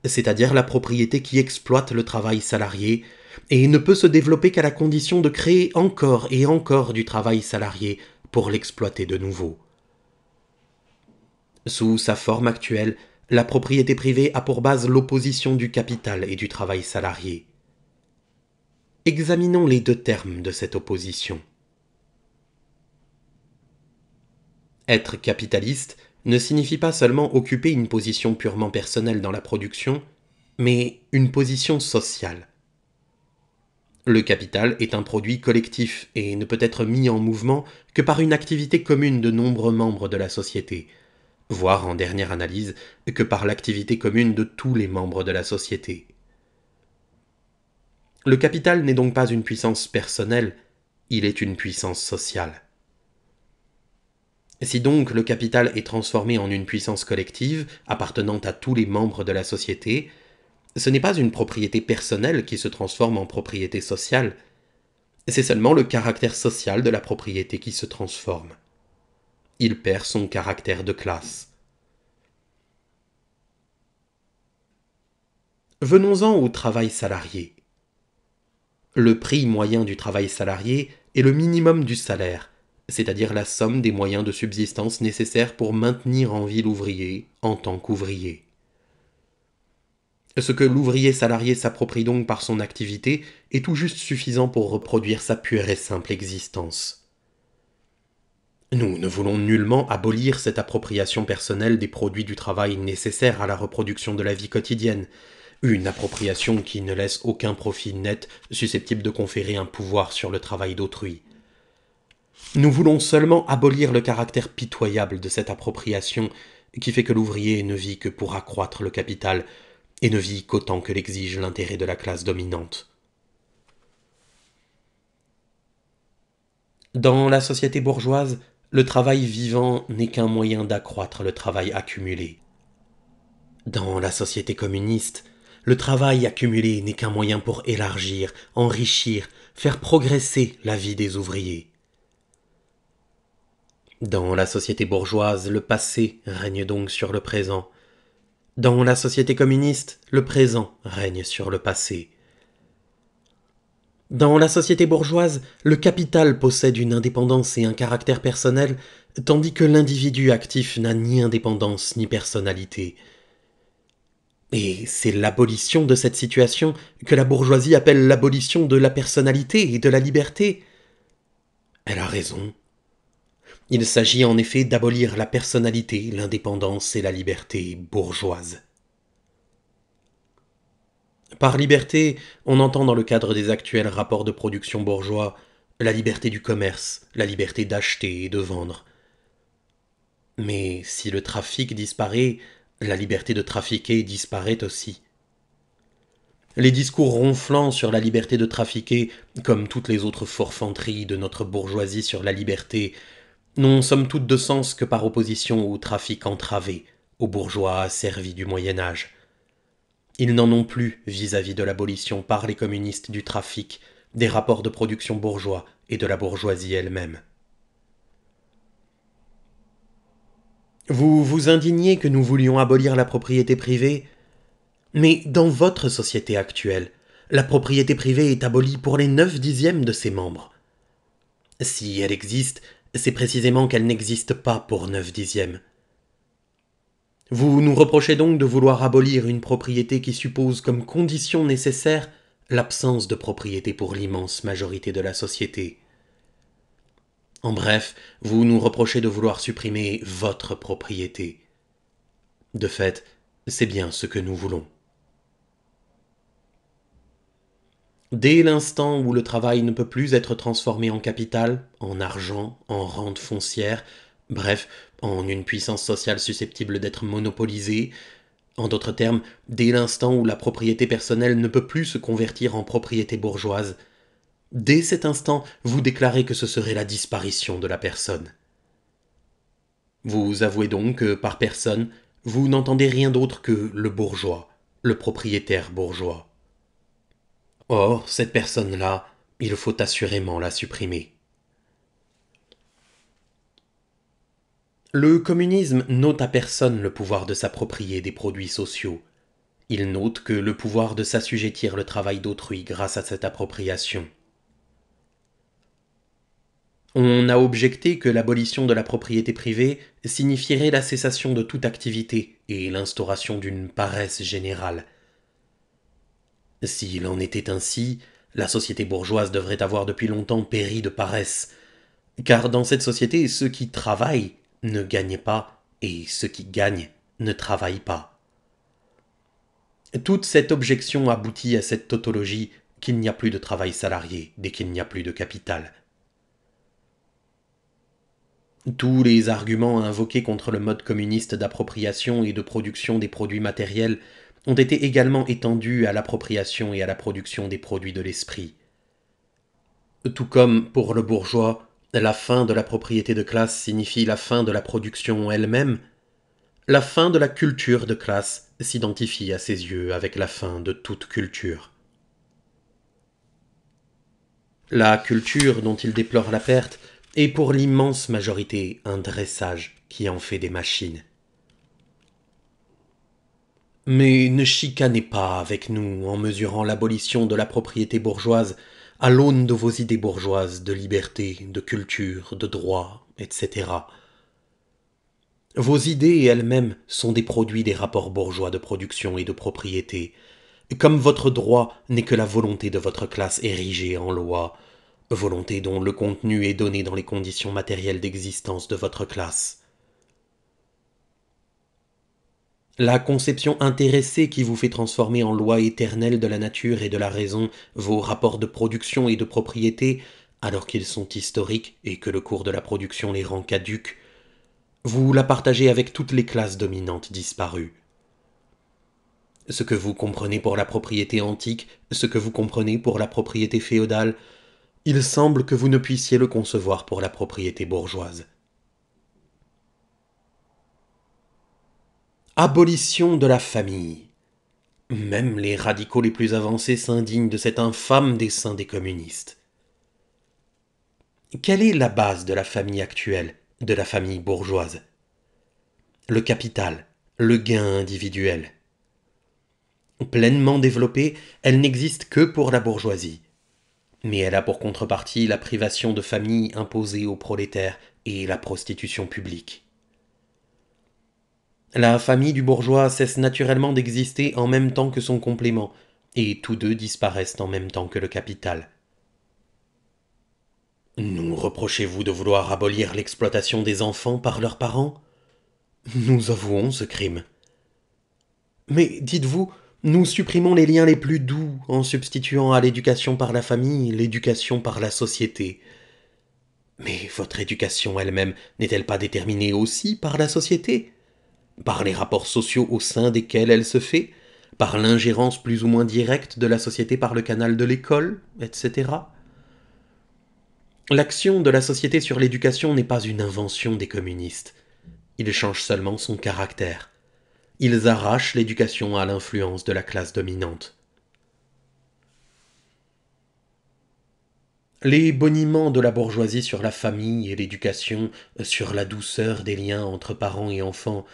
c'est-à-dire la propriété qui exploite le travail salarié, et ne peut se développer qu'à la condition de créer encore et encore du travail salarié pour l'exploiter de nouveau. Sous sa forme actuelle, la propriété privée a pour base l'opposition du capital et du travail salarié. Examinons les deux termes de cette opposition. Être capitaliste ne signifie pas seulement occuper une position purement personnelle dans la production, mais une position sociale. Le capital est un produit collectif et ne peut être mis en mouvement que par une activité commune de nombreux membres de la société, voire en dernière analyse que par l'activité commune de tous les membres de la société. Le capital n'est donc pas une puissance personnelle, il est une puissance sociale. Si donc le capital est transformé en une puissance collective appartenant à tous les membres de la société, ce n'est pas une propriété personnelle qui se transforme en propriété sociale, c'est seulement le caractère social de la propriété qui se transforme il perd son caractère de classe. Venons-en au travail salarié. Le prix moyen du travail salarié est le minimum du salaire, c'est-à-dire la somme des moyens de subsistance nécessaires pour maintenir en vie l'ouvrier en tant qu'ouvrier. Ce que l'ouvrier salarié s'approprie donc par son activité est tout juste suffisant pour reproduire sa pure et simple existence. Nous ne voulons nullement abolir cette appropriation personnelle des produits du travail nécessaires à la reproduction de la vie quotidienne, une appropriation qui ne laisse aucun profit net susceptible de conférer un pouvoir sur le travail d'autrui. Nous voulons seulement abolir le caractère pitoyable de cette appropriation qui fait que l'ouvrier ne vit que pour accroître le capital et ne vit qu'autant que l'exige l'intérêt de la classe dominante. Dans la société bourgeoise, le travail vivant n'est qu'un moyen d'accroître le travail accumulé. Dans la société communiste, le travail accumulé n'est qu'un moyen pour élargir, enrichir, faire progresser la vie des ouvriers. Dans la société bourgeoise, le passé règne donc sur le présent. Dans la société communiste, le présent règne sur le passé. Dans la société bourgeoise, le capital possède une indépendance et un caractère personnel, tandis que l'individu actif n'a ni indépendance ni personnalité. Et c'est l'abolition de cette situation que la bourgeoisie appelle l'abolition de la personnalité et de la liberté. Elle a raison. Il s'agit en effet d'abolir la personnalité, l'indépendance et la liberté bourgeoise. Par liberté, on entend dans le cadre des actuels rapports de production bourgeois la liberté du commerce, la liberté d'acheter et de vendre. Mais si le trafic disparaît, la liberté de trafiquer disparaît aussi. Les discours ronflants sur la liberté de trafiquer, comme toutes les autres forfanteries de notre bourgeoisie sur la liberté, n'ont somme toute de sens que par opposition au trafic entravé, aux bourgeois asservis du Moyen Âge. Ils n'en ont plus vis-à-vis de l'abolition par les communistes du trafic, des rapports de production bourgeois et de la bourgeoisie elle-même. Vous vous indignez que nous voulions abolir la propriété privée Mais dans votre société actuelle, la propriété privée est abolie pour les 9 dixièmes de ses membres. Si elle existe, c'est précisément qu'elle n'existe pas pour 9 dixièmes. Vous nous reprochez donc de vouloir abolir une propriété qui suppose comme condition nécessaire l'absence de propriété pour l'immense majorité de la société. En bref, vous nous reprochez de vouloir supprimer votre propriété. De fait, c'est bien ce que nous voulons. Dès l'instant où le travail ne peut plus être transformé en capital, en argent, en rente foncière, bref, en une puissance sociale susceptible d'être monopolisée, en d'autres termes, dès l'instant où la propriété personnelle ne peut plus se convertir en propriété bourgeoise, dès cet instant, vous déclarez que ce serait la disparition de la personne. Vous avouez donc que par personne, vous n'entendez rien d'autre que le bourgeois, le propriétaire bourgeois. Or, cette personne-là, il faut assurément la supprimer. Le communisme n'ôte à personne le pouvoir de s'approprier des produits sociaux. Il note que le pouvoir de s'assujettir le travail d'autrui grâce à cette appropriation. On a objecté que l'abolition de la propriété privée signifierait la cessation de toute activité et l'instauration d'une paresse générale. S'il en était ainsi, la société bourgeoise devrait avoir depuis longtemps péri de paresse, car dans cette société ceux qui travaillent ne gagnez pas et ceux qui gagnent ne travaillent pas. Toute cette objection aboutit à cette tautologie qu'il n'y a plus de travail salarié dès qu'il n'y a plus de capital. Tous les arguments invoqués contre le mode communiste d'appropriation et de production des produits matériels ont été également étendus à l'appropriation et à la production des produits de l'esprit. Tout comme, pour le bourgeois, la fin de la propriété de classe signifie la fin de la production elle-même, la fin de la culture de classe s'identifie à ses yeux avec la fin de toute culture. La culture dont il déplore la perte est pour l'immense majorité un dressage qui en fait des machines. Mais ne chicanez pas avec nous en mesurant l'abolition de la propriété bourgeoise à l'aune de vos idées bourgeoises de liberté, de culture, de droit, etc. Vos idées elles-mêmes sont des produits des rapports bourgeois de production et de propriété, comme votre droit n'est que la volonté de votre classe érigée en loi, volonté dont le contenu est donné dans les conditions matérielles d'existence de votre classe. La conception intéressée qui vous fait transformer en loi éternelle de la nature et de la raison vos rapports de production et de propriété, alors qu'ils sont historiques et que le cours de la production les rend caduques, vous la partagez avec toutes les classes dominantes disparues. Ce que vous comprenez pour la propriété antique, ce que vous comprenez pour la propriété féodale, il semble que vous ne puissiez le concevoir pour la propriété bourgeoise. Abolition de la famille. Même les radicaux les plus avancés s'indignent de cet infâme dessein des communistes. Quelle est la base de la famille actuelle, de la famille bourgeoise Le capital, le gain individuel. Pleinement développée, elle n'existe que pour la bourgeoisie. Mais elle a pour contrepartie la privation de famille imposée aux prolétaires et la prostitution publique. La famille du bourgeois cesse naturellement d'exister en même temps que son complément, et tous deux disparaissent en même temps que le capital. Nous reprochez-vous de vouloir abolir l'exploitation des enfants par leurs parents Nous avouons ce crime. Mais dites-vous, nous supprimons les liens les plus doux en substituant à l'éducation par la famille l'éducation par la société. Mais votre éducation elle-même n'est-elle pas déterminée aussi par la société par les rapports sociaux au sein desquels elle se fait, par l'ingérence plus ou moins directe de la société par le canal de l'école, etc. L'action de la société sur l'éducation n'est pas une invention des communistes. Ils changent seulement son caractère. Ils arrachent l'éducation à l'influence de la classe dominante. Les boniments de la bourgeoisie sur la famille et l'éducation, sur la douceur des liens entre parents et enfants,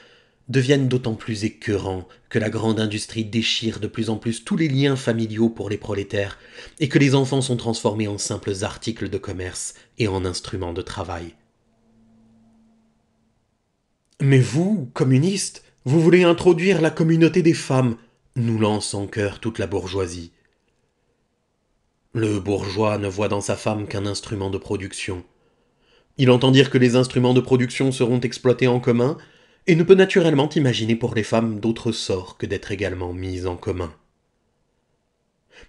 deviennent d'autant plus écœurants que la grande industrie déchire de plus en plus tous les liens familiaux pour les prolétaires et que les enfants sont transformés en simples articles de commerce et en instruments de travail. Mais vous, communistes, vous voulez introduire la communauté des femmes, nous lance en cœur toute la bourgeoisie. Le bourgeois ne voit dans sa femme qu'un instrument de production. Il entend dire que les instruments de production seront exploités en commun, et ne peut naturellement imaginer pour les femmes d'autre sort que d'être également mises en commun.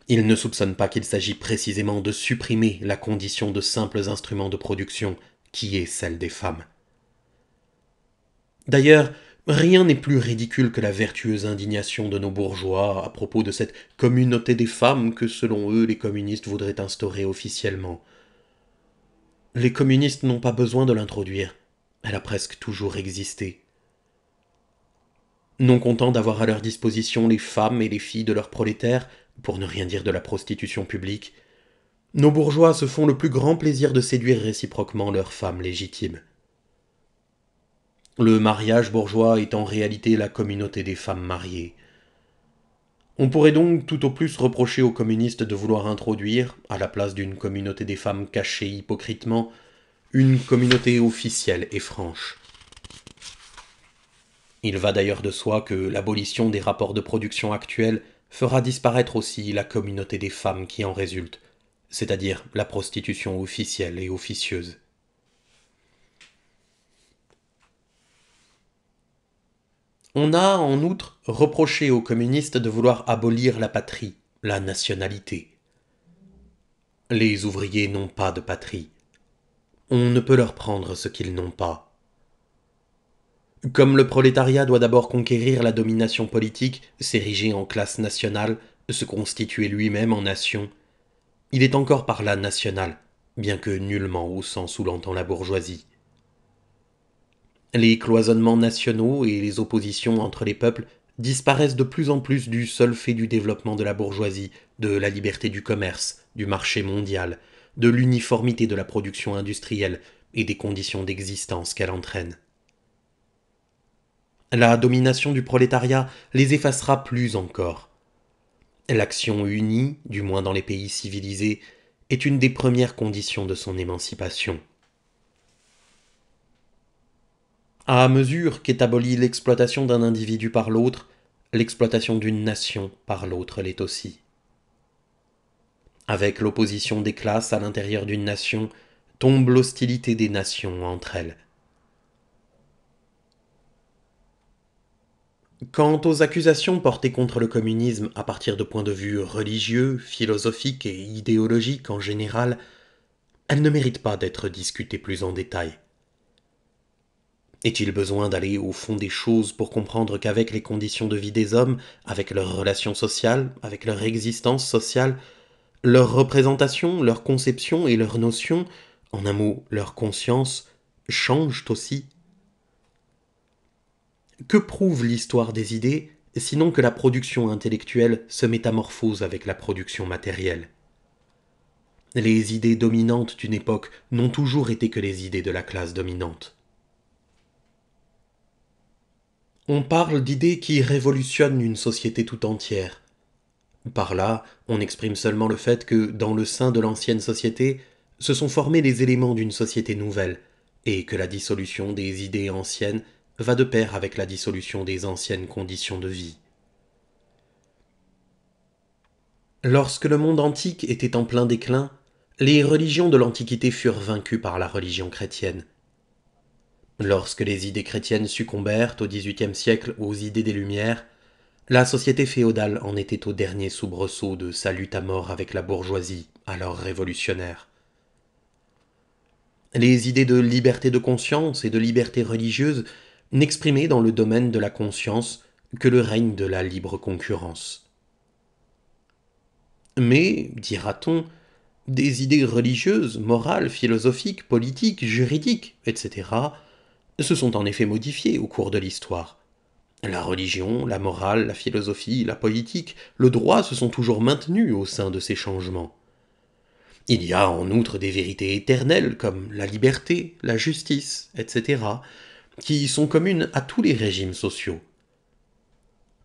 Il ne soupçonne pas qu'il s'agit précisément de supprimer la condition de simples instruments de production qui est celle des femmes. D'ailleurs, rien n'est plus ridicule que la vertueuse indignation de nos bourgeois à propos de cette communauté des femmes que selon eux les communistes voudraient instaurer officiellement. Les communistes n'ont pas besoin de l'introduire, elle a presque toujours existé non contents d'avoir à leur disposition les femmes et les filles de leurs prolétaires, pour ne rien dire de la prostitution publique, nos bourgeois se font le plus grand plaisir de séduire réciproquement leurs femmes légitimes. Le mariage bourgeois est en réalité la communauté des femmes mariées. On pourrait donc tout au plus reprocher aux communistes de vouloir introduire, à la place d'une communauté des femmes cachée hypocritement, une communauté officielle et franche. Il va d'ailleurs de soi que l'abolition des rapports de production actuels fera disparaître aussi la communauté des femmes qui en résulte, c'est-à-dire la prostitution officielle et officieuse. On a en outre reproché aux communistes de vouloir abolir la patrie, la nationalité. Les ouvriers n'ont pas de patrie. On ne peut leur prendre ce qu'ils n'ont pas. Comme le prolétariat doit d'abord conquérir la domination politique, s'ériger en classe nationale, se constituer lui-même en nation, il est encore par là national, bien que nullement au sens où l'entend la bourgeoisie. Les cloisonnements nationaux et les oppositions entre les peuples disparaissent de plus en plus du seul fait du développement de la bourgeoisie, de la liberté du commerce, du marché mondial, de l'uniformité de la production industrielle et des conditions d'existence qu'elle entraîne. La domination du prolétariat les effacera plus encore. L'action unie, du moins dans les pays civilisés, est une des premières conditions de son émancipation. À mesure qu'est abolie l'exploitation d'un individu par l'autre, l'exploitation d'une nation par l'autre l'est aussi. Avec l'opposition des classes à l'intérieur d'une nation, tombe l'hostilité des nations entre elles. Quant aux accusations portées contre le communisme à partir de points de vue religieux, philosophiques et idéologiques en général, elles ne méritent pas d'être discutées plus en détail. Est-il besoin d'aller au fond des choses pour comprendre qu'avec les conditions de vie des hommes, avec leurs relations sociales, avec leur existence sociale, leurs représentation, leurs conception et leurs notions, en un mot leur conscience, changent aussi que prouve l'histoire des idées, sinon que la production intellectuelle se métamorphose avec la production matérielle Les idées dominantes d'une époque n'ont toujours été que les idées de la classe dominante. On parle d'idées qui révolutionnent une société tout entière. Par là, on exprime seulement le fait que, dans le sein de l'ancienne société, se sont formés les éléments d'une société nouvelle, et que la dissolution des idées anciennes va de pair avec la dissolution des anciennes conditions de vie. Lorsque le monde antique était en plein déclin, les religions de l'Antiquité furent vaincues par la religion chrétienne. Lorsque les idées chrétiennes succombèrent au XVIIIe siècle aux idées des Lumières, la société féodale en était au dernier soubresaut de sa lutte à mort avec la bourgeoisie, alors révolutionnaire. Les idées de liberté de conscience et de liberté religieuse n'exprimait dans le domaine de la conscience que le règne de la libre concurrence. Mais, dira-t-on, des idées religieuses, morales, philosophiques, politiques, juridiques, etc., se sont en effet modifiées au cours de l'histoire. La religion, la morale, la philosophie, la politique, le droit se sont toujours maintenus au sein de ces changements. Il y a en outre des vérités éternelles comme la liberté, la justice, etc., qui sont communes à tous les régimes sociaux.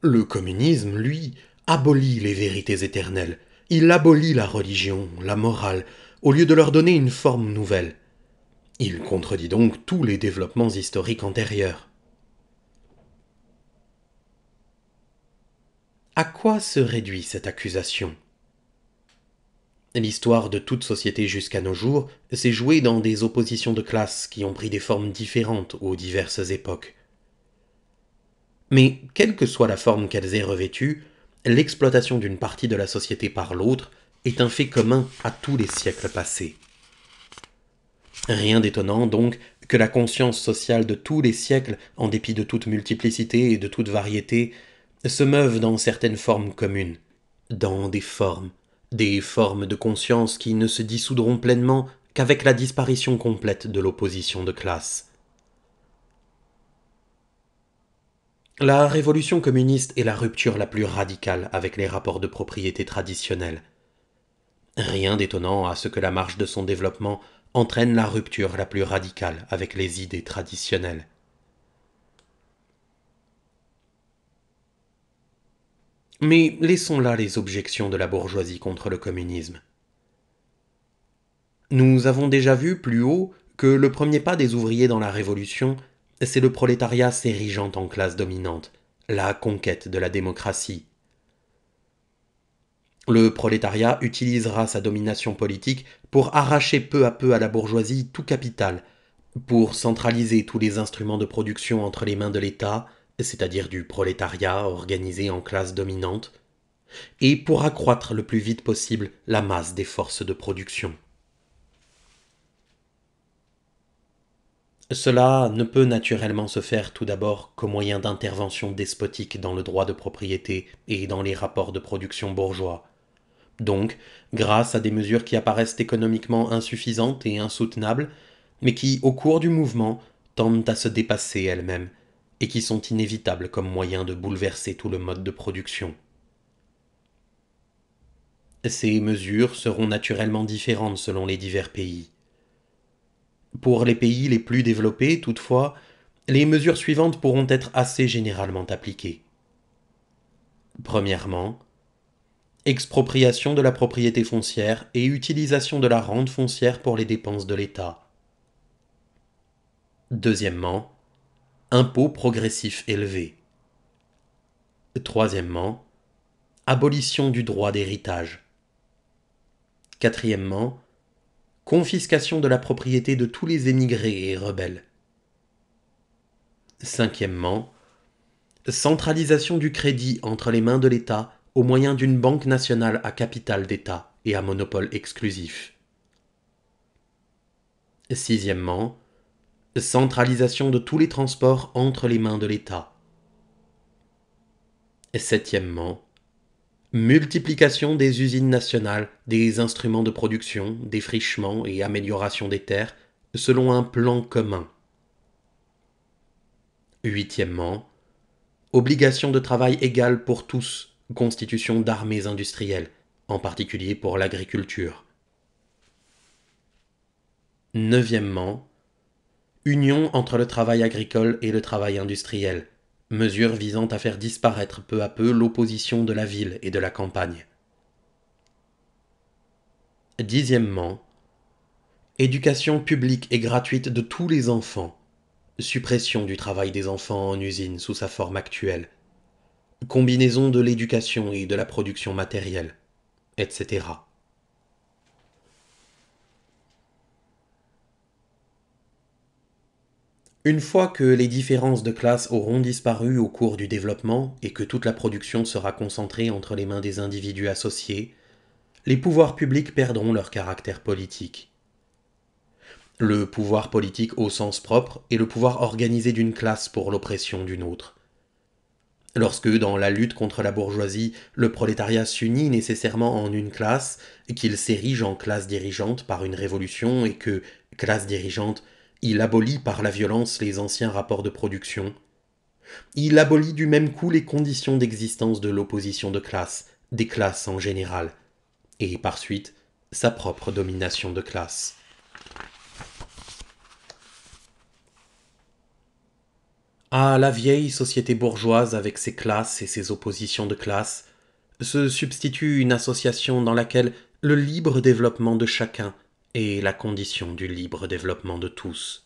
Le communisme, lui, abolit les vérités éternelles, il abolit la religion, la morale, au lieu de leur donner une forme nouvelle. Il contredit donc tous les développements historiques antérieurs. À quoi se réduit cette accusation L'histoire de toute société jusqu'à nos jours s'est jouée dans des oppositions de classes qui ont pris des formes différentes aux diverses époques. Mais quelle que soit la forme qu'elles aient revêtue, l'exploitation d'une partie de la société par l'autre est un fait commun à tous les siècles passés. Rien d'étonnant donc que la conscience sociale de tous les siècles, en dépit de toute multiplicité et de toute variété, se meuve dans certaines formes communes, dans des formes des formes de conscience qui ne se dissoudront pleinement qu'avec la disparition complète de l'opposition de classe. La révolution communiste est la rupture la plus radicale avec les rapports de propriété traditionnels. Rien d'étonnant à ce que la marche de son développement entraîne la rupture la plus radicale avec les idées traditionnelles. Mais laissons là les objections de la bourgeoisie contre le communisme. Nous avons déjà vu plus haut que le premier pas des ouvriers dans la Révolution, c'est le prolétariat s'érigeant en classe dominante, la conquête de la démocratie. Le prolétariat utilisera sa domination politique pour arracher peu à peu à la bourgeoisie tout capital, pour centraliser tous les instruments de production entre les mains de l'État, c'est-à-dire du prolétariat organisé en classe dominante, et pour accroître le plus vite possible la masse des forces de production. Cela ne peut naturellement se faire tout d'abord qu'au moyen d'interventions despotiques dans le droit de propriété et dans les rapports de production bourgeois. Donc, grâce à des mesures qui apparaissent économiquement insuffisantes et insoutenables, mais qui, au cours du mouvement, tendent à se dépasser elles-mêmes et qui sont inévitables comme moyen de bouleverser tout le mode de production. Ces mesures seront naturellement différentes selon les divers pays. Pour les pays les plus développés, toutefois, les mesures suivantes pourront être assez généralement appliquées. Premièrement, expropriation de la propriété foncière et utilisation de la rente foncière pour les dépenses de l'État. Deuxièmement, impôt progressif élevé. Troisièmement, abolition du droit d'héritage. Quatrièmement, confiscation de la propriété de tous les émigrés et rebelles. Cinquièmement, centralisation du crédit entre les mains de l'État au moyen d'une banque nationale à capital d'État et à monopole exclusif. Sixièmement, Centralisation de tous les transports entre les mains de l'État. Septièmement, multiplication des usines nationales, des instruments de production, défrichement et amélioration des terres selon un plan commun. Huitièmement, obligation de travail égale pour tous, constitution d'armées industrielles, en particulier pour l'agriculture. Neuvièmement, Union entre le travail agricole et le travail industriel. Mesures visant à faire disparaître peu à peu l'opposition de la ville et de la campagne. Dixièmement, éducation publique et gratuite de tous les enfants. Suppression du travail des enfants en usine sous sa forme actuelle. Combinaison de l'éducation et de la production matérielle, etc. Une fois que les différences de classe auront disparu au cours du développement et que toute la production sera concentrée entre les mains des individus associés, les pouvoirs publics perdront leur caractère politique. Le pouvoir politique au sens propre est le pouvoir organisé d'une classe pour l'oppression d'une autre. Lorsque, dans la lutte contre la bourgeoisie, le prolétariat s'unit nécessairement en une classe, qu'il s'érige en classe dirigeante par une révolution et que, classe dirigeante, il abolit par la violence les anciens rapports de production. Il abolit du même coup les conditions d'existence de l'opposition de classe, des classes en général, et par suite sa propre domination de classe. À la vieille société bourgeoise avec ses classes et ses oppositions de classe se substitue une association dans laquelle le libre développement de chacun et la condition du libre développement de tous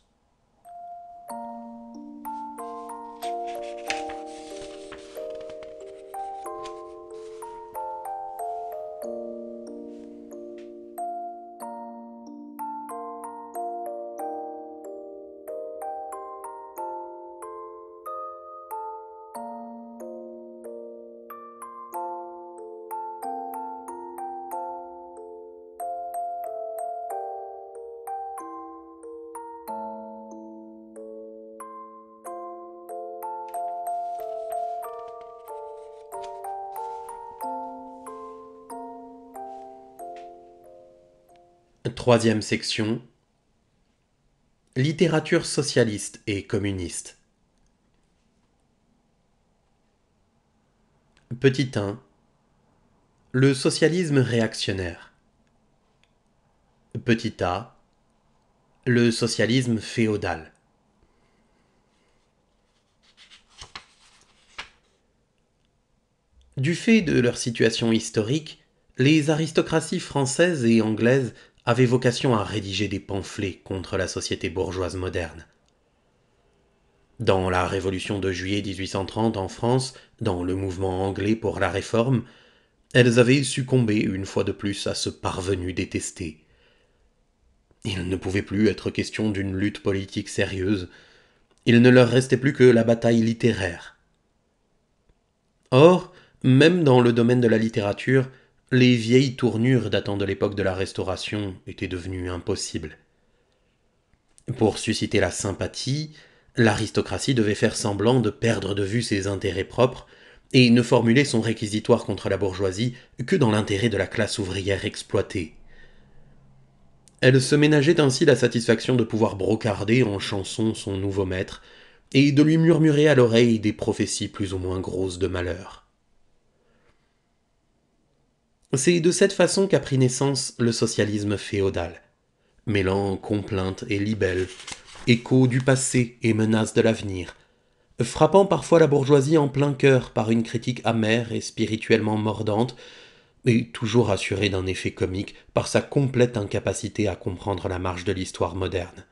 Troisième section. Littérature socialiste et communiste. Petit 1. Le socialisme réactionnaire. Petit a. Le socialisme féodal. Du fait de leur situation historique, les aristocraties françaises et anglaises avaient vocation à rédiger des pamphlets contre la société bourgeoise moderne. Dans la Révolution de juillet 1830 en France, dans le mouvement anglais pour la Réforme, elles avaient succombé une fois de plus à ce parvenu détesté. Il ne pouvait plus être question d'une lutte politique sérieuse, il ne leur restait plus que la bataille littéraire. Or, même dans le domaine de la littérature, les vieilles tournures datant de l'époque de la Restauration étaient devenues impossibles. Pour susciter la sympathie, l'aristocratie devait faire semblant de perdre de vue ses intérêts propres et ne formuler son réquisitoire contre la bourgeoisie que dans l'intérêt de la classe ouvrière exploitée. Elle se ménageait ainsi la satisfaction de pouvoir brocarder en chanson son nouveau maître et de lui murmurer à l'oreille des prophéties plus ou moins grosses de malheur. C'est de cette façon qu'a pris naissance le socialisme féodal, mêlant complaintes et libelles, écho du passé et menace de l'avenir, frappant parfois la bourgeoisie en plein cœur par une critique amère et spirituellement mordante, et toujours assurée d'un effet comique par sa complète incapacité à comprendre la marche de l'histoire moderne.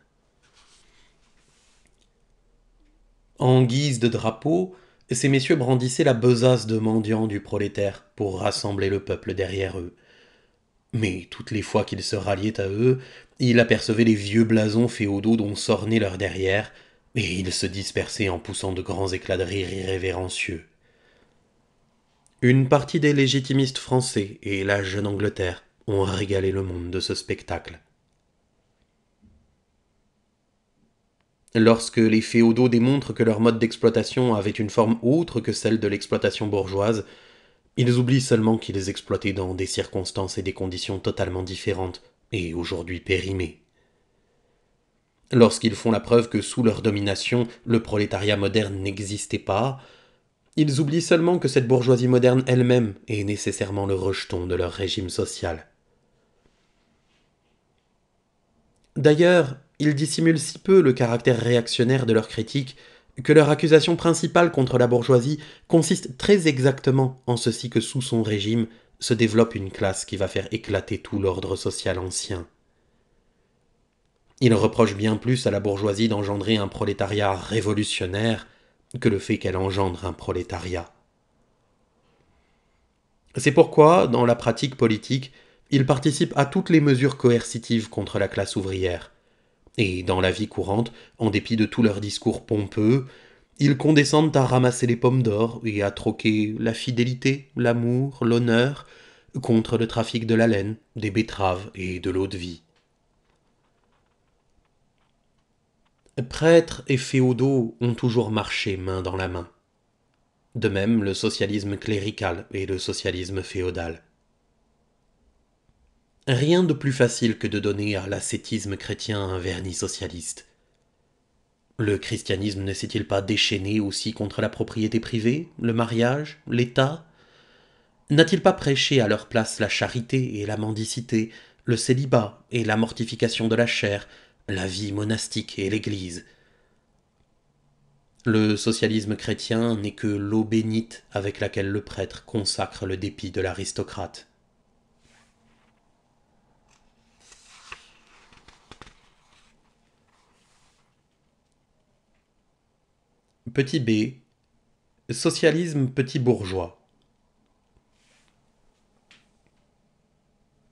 En guise de drapeau, ces messieurs brandissaient la besace de mendiants du prolétaire pour rassembler le peuple derrière eux. Mais toutes les fois qu'ils se ralliaient à eux, il apercevait les vieux blasons féodaux dont s'ornait leur derrière, et ils se dispersaient en poussant de grands éclats de rire irrévérencieux. Une partie des légitimistes français et la jeune Angleterre ont régalé le monde de ce spectacle. Lorsque les féodaux démontrent que leur mode d'exploitation avait une forme autre que celle de l'exploitation bourgeoise, ils oublient seulement qu'ils exploitaient dans des circonstances et des conditions totalement différentes, et aujourd'hui périmées. Lorsqu'ils font la preuve que sous leur domination, le prolétariat moderne n'existait pas, ils oublient seulement que cette bourgeoisie moderne elle-même est nécessairement le rejeton de leur régime social. D'ailleurs, ils dissimulent si peu le caractère réactionnaire de leurs critiques que leur accusation principale contre la bourgeoisie consiste très exactement en ceci que sous son régime se développe une classe qui va faire éclater tout l'ordre social ancien. Ils reprochent bien plus à la bourgeoisie d'engendrer un prolétariat révolutionnaire que le fait qu'elle engendre un prolétariat. C'est pourquoi, dans la pratique politique, ils participent à toutes les mesures coercitives contre la classe ouvrière et dans la vie courante, en dépit de tous leurs discours pompeux, ils condescendent à ramasser les pommes d'or et à troquer la fidélité, l'amour, l'honneur contre le trafic de la laine, des betteraves et de l'eau de vie. Prêtres et féodaux ont toujours marché main dans la main. De même le socialisme clérical et le socialisme féodal. Rien de plus facile que de donner à l'ascétisme chrétien un vernis socialiste. Le christianisme ne s'est-il pas déchaîné aussi contre la propriété privée, le mariage, l'État N'a-t-il pas prêché à leur place la charité et la mendicité, le célibat et la mortification de la chair, la vie monastique et l'Église Le socialisme chrétien n'est que l'eau bénite avec laquelle le prêtre consacre le dépit de l'aristocrate. Petit b. Socialisme petit bourgeois.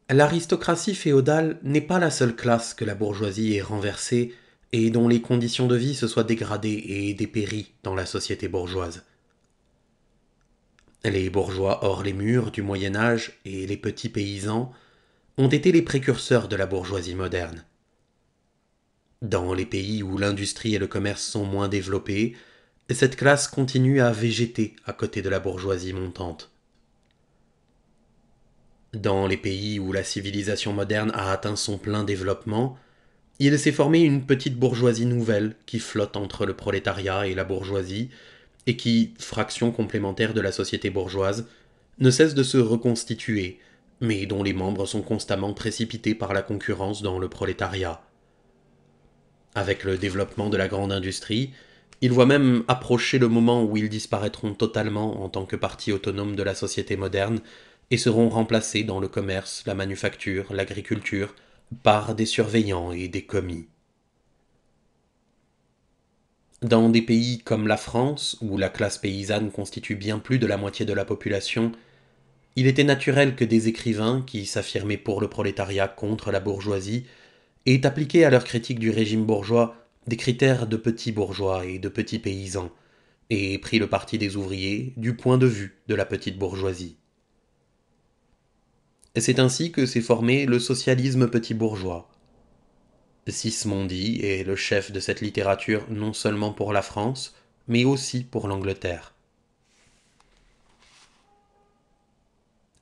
L'aristocratie féodale n'est pas la seule classe que la bourgeoisie ait renversée et dont les conditions de vie se soient dégradées et dépéries dans la société bourgeoise. Les bourgeois hors les murs du Moyen Âge et les petits paysans ont été les précurseurs de la bourgeoisie moderne. Dans les pays où l'industrie et le commerce sont moins développés, et cette classe continue à végéter à côté de la bourgeoisie montante. Dans les pays où la civilisation moderne a atteint son plein développement, il s'est formé une petite bourgeoisie nouvelle qui flotte entre le prolétariat et la bourgeoisie, et qui, fraction complémentaire de la société bourgeoise, ne cesse de se reconstituer, mais dont les membres sont constamment précipités par la concurrence dans le prolétariat. Avec le développement de la grande industrie, il voit même approcher le moment où ils disparaîtront totalement en tant que partie autonome de la société moderne et seront remplacés dans le commerce, la manufacture, l'agriculture par des surveillants et des commis. Dans des pays comme la France, où la classe paysanne constitue bien plus de la moitié de la population, il était naturel que des écrivains qui s'affirmaient pour le prolétariat contre la bourgeoisie aient appliqué à leur critique du régime bourgeois des critères de petits bourgeois et de petits paysans, et pris le parti des ouvriers du point de vue de la petite bourgeoisie. C'est ainsi que s'est formé le socialisme petit bourgeois. Sismondi est le chef de cette littérature non seulement pour la France, mais aussi pour l'Angleterre.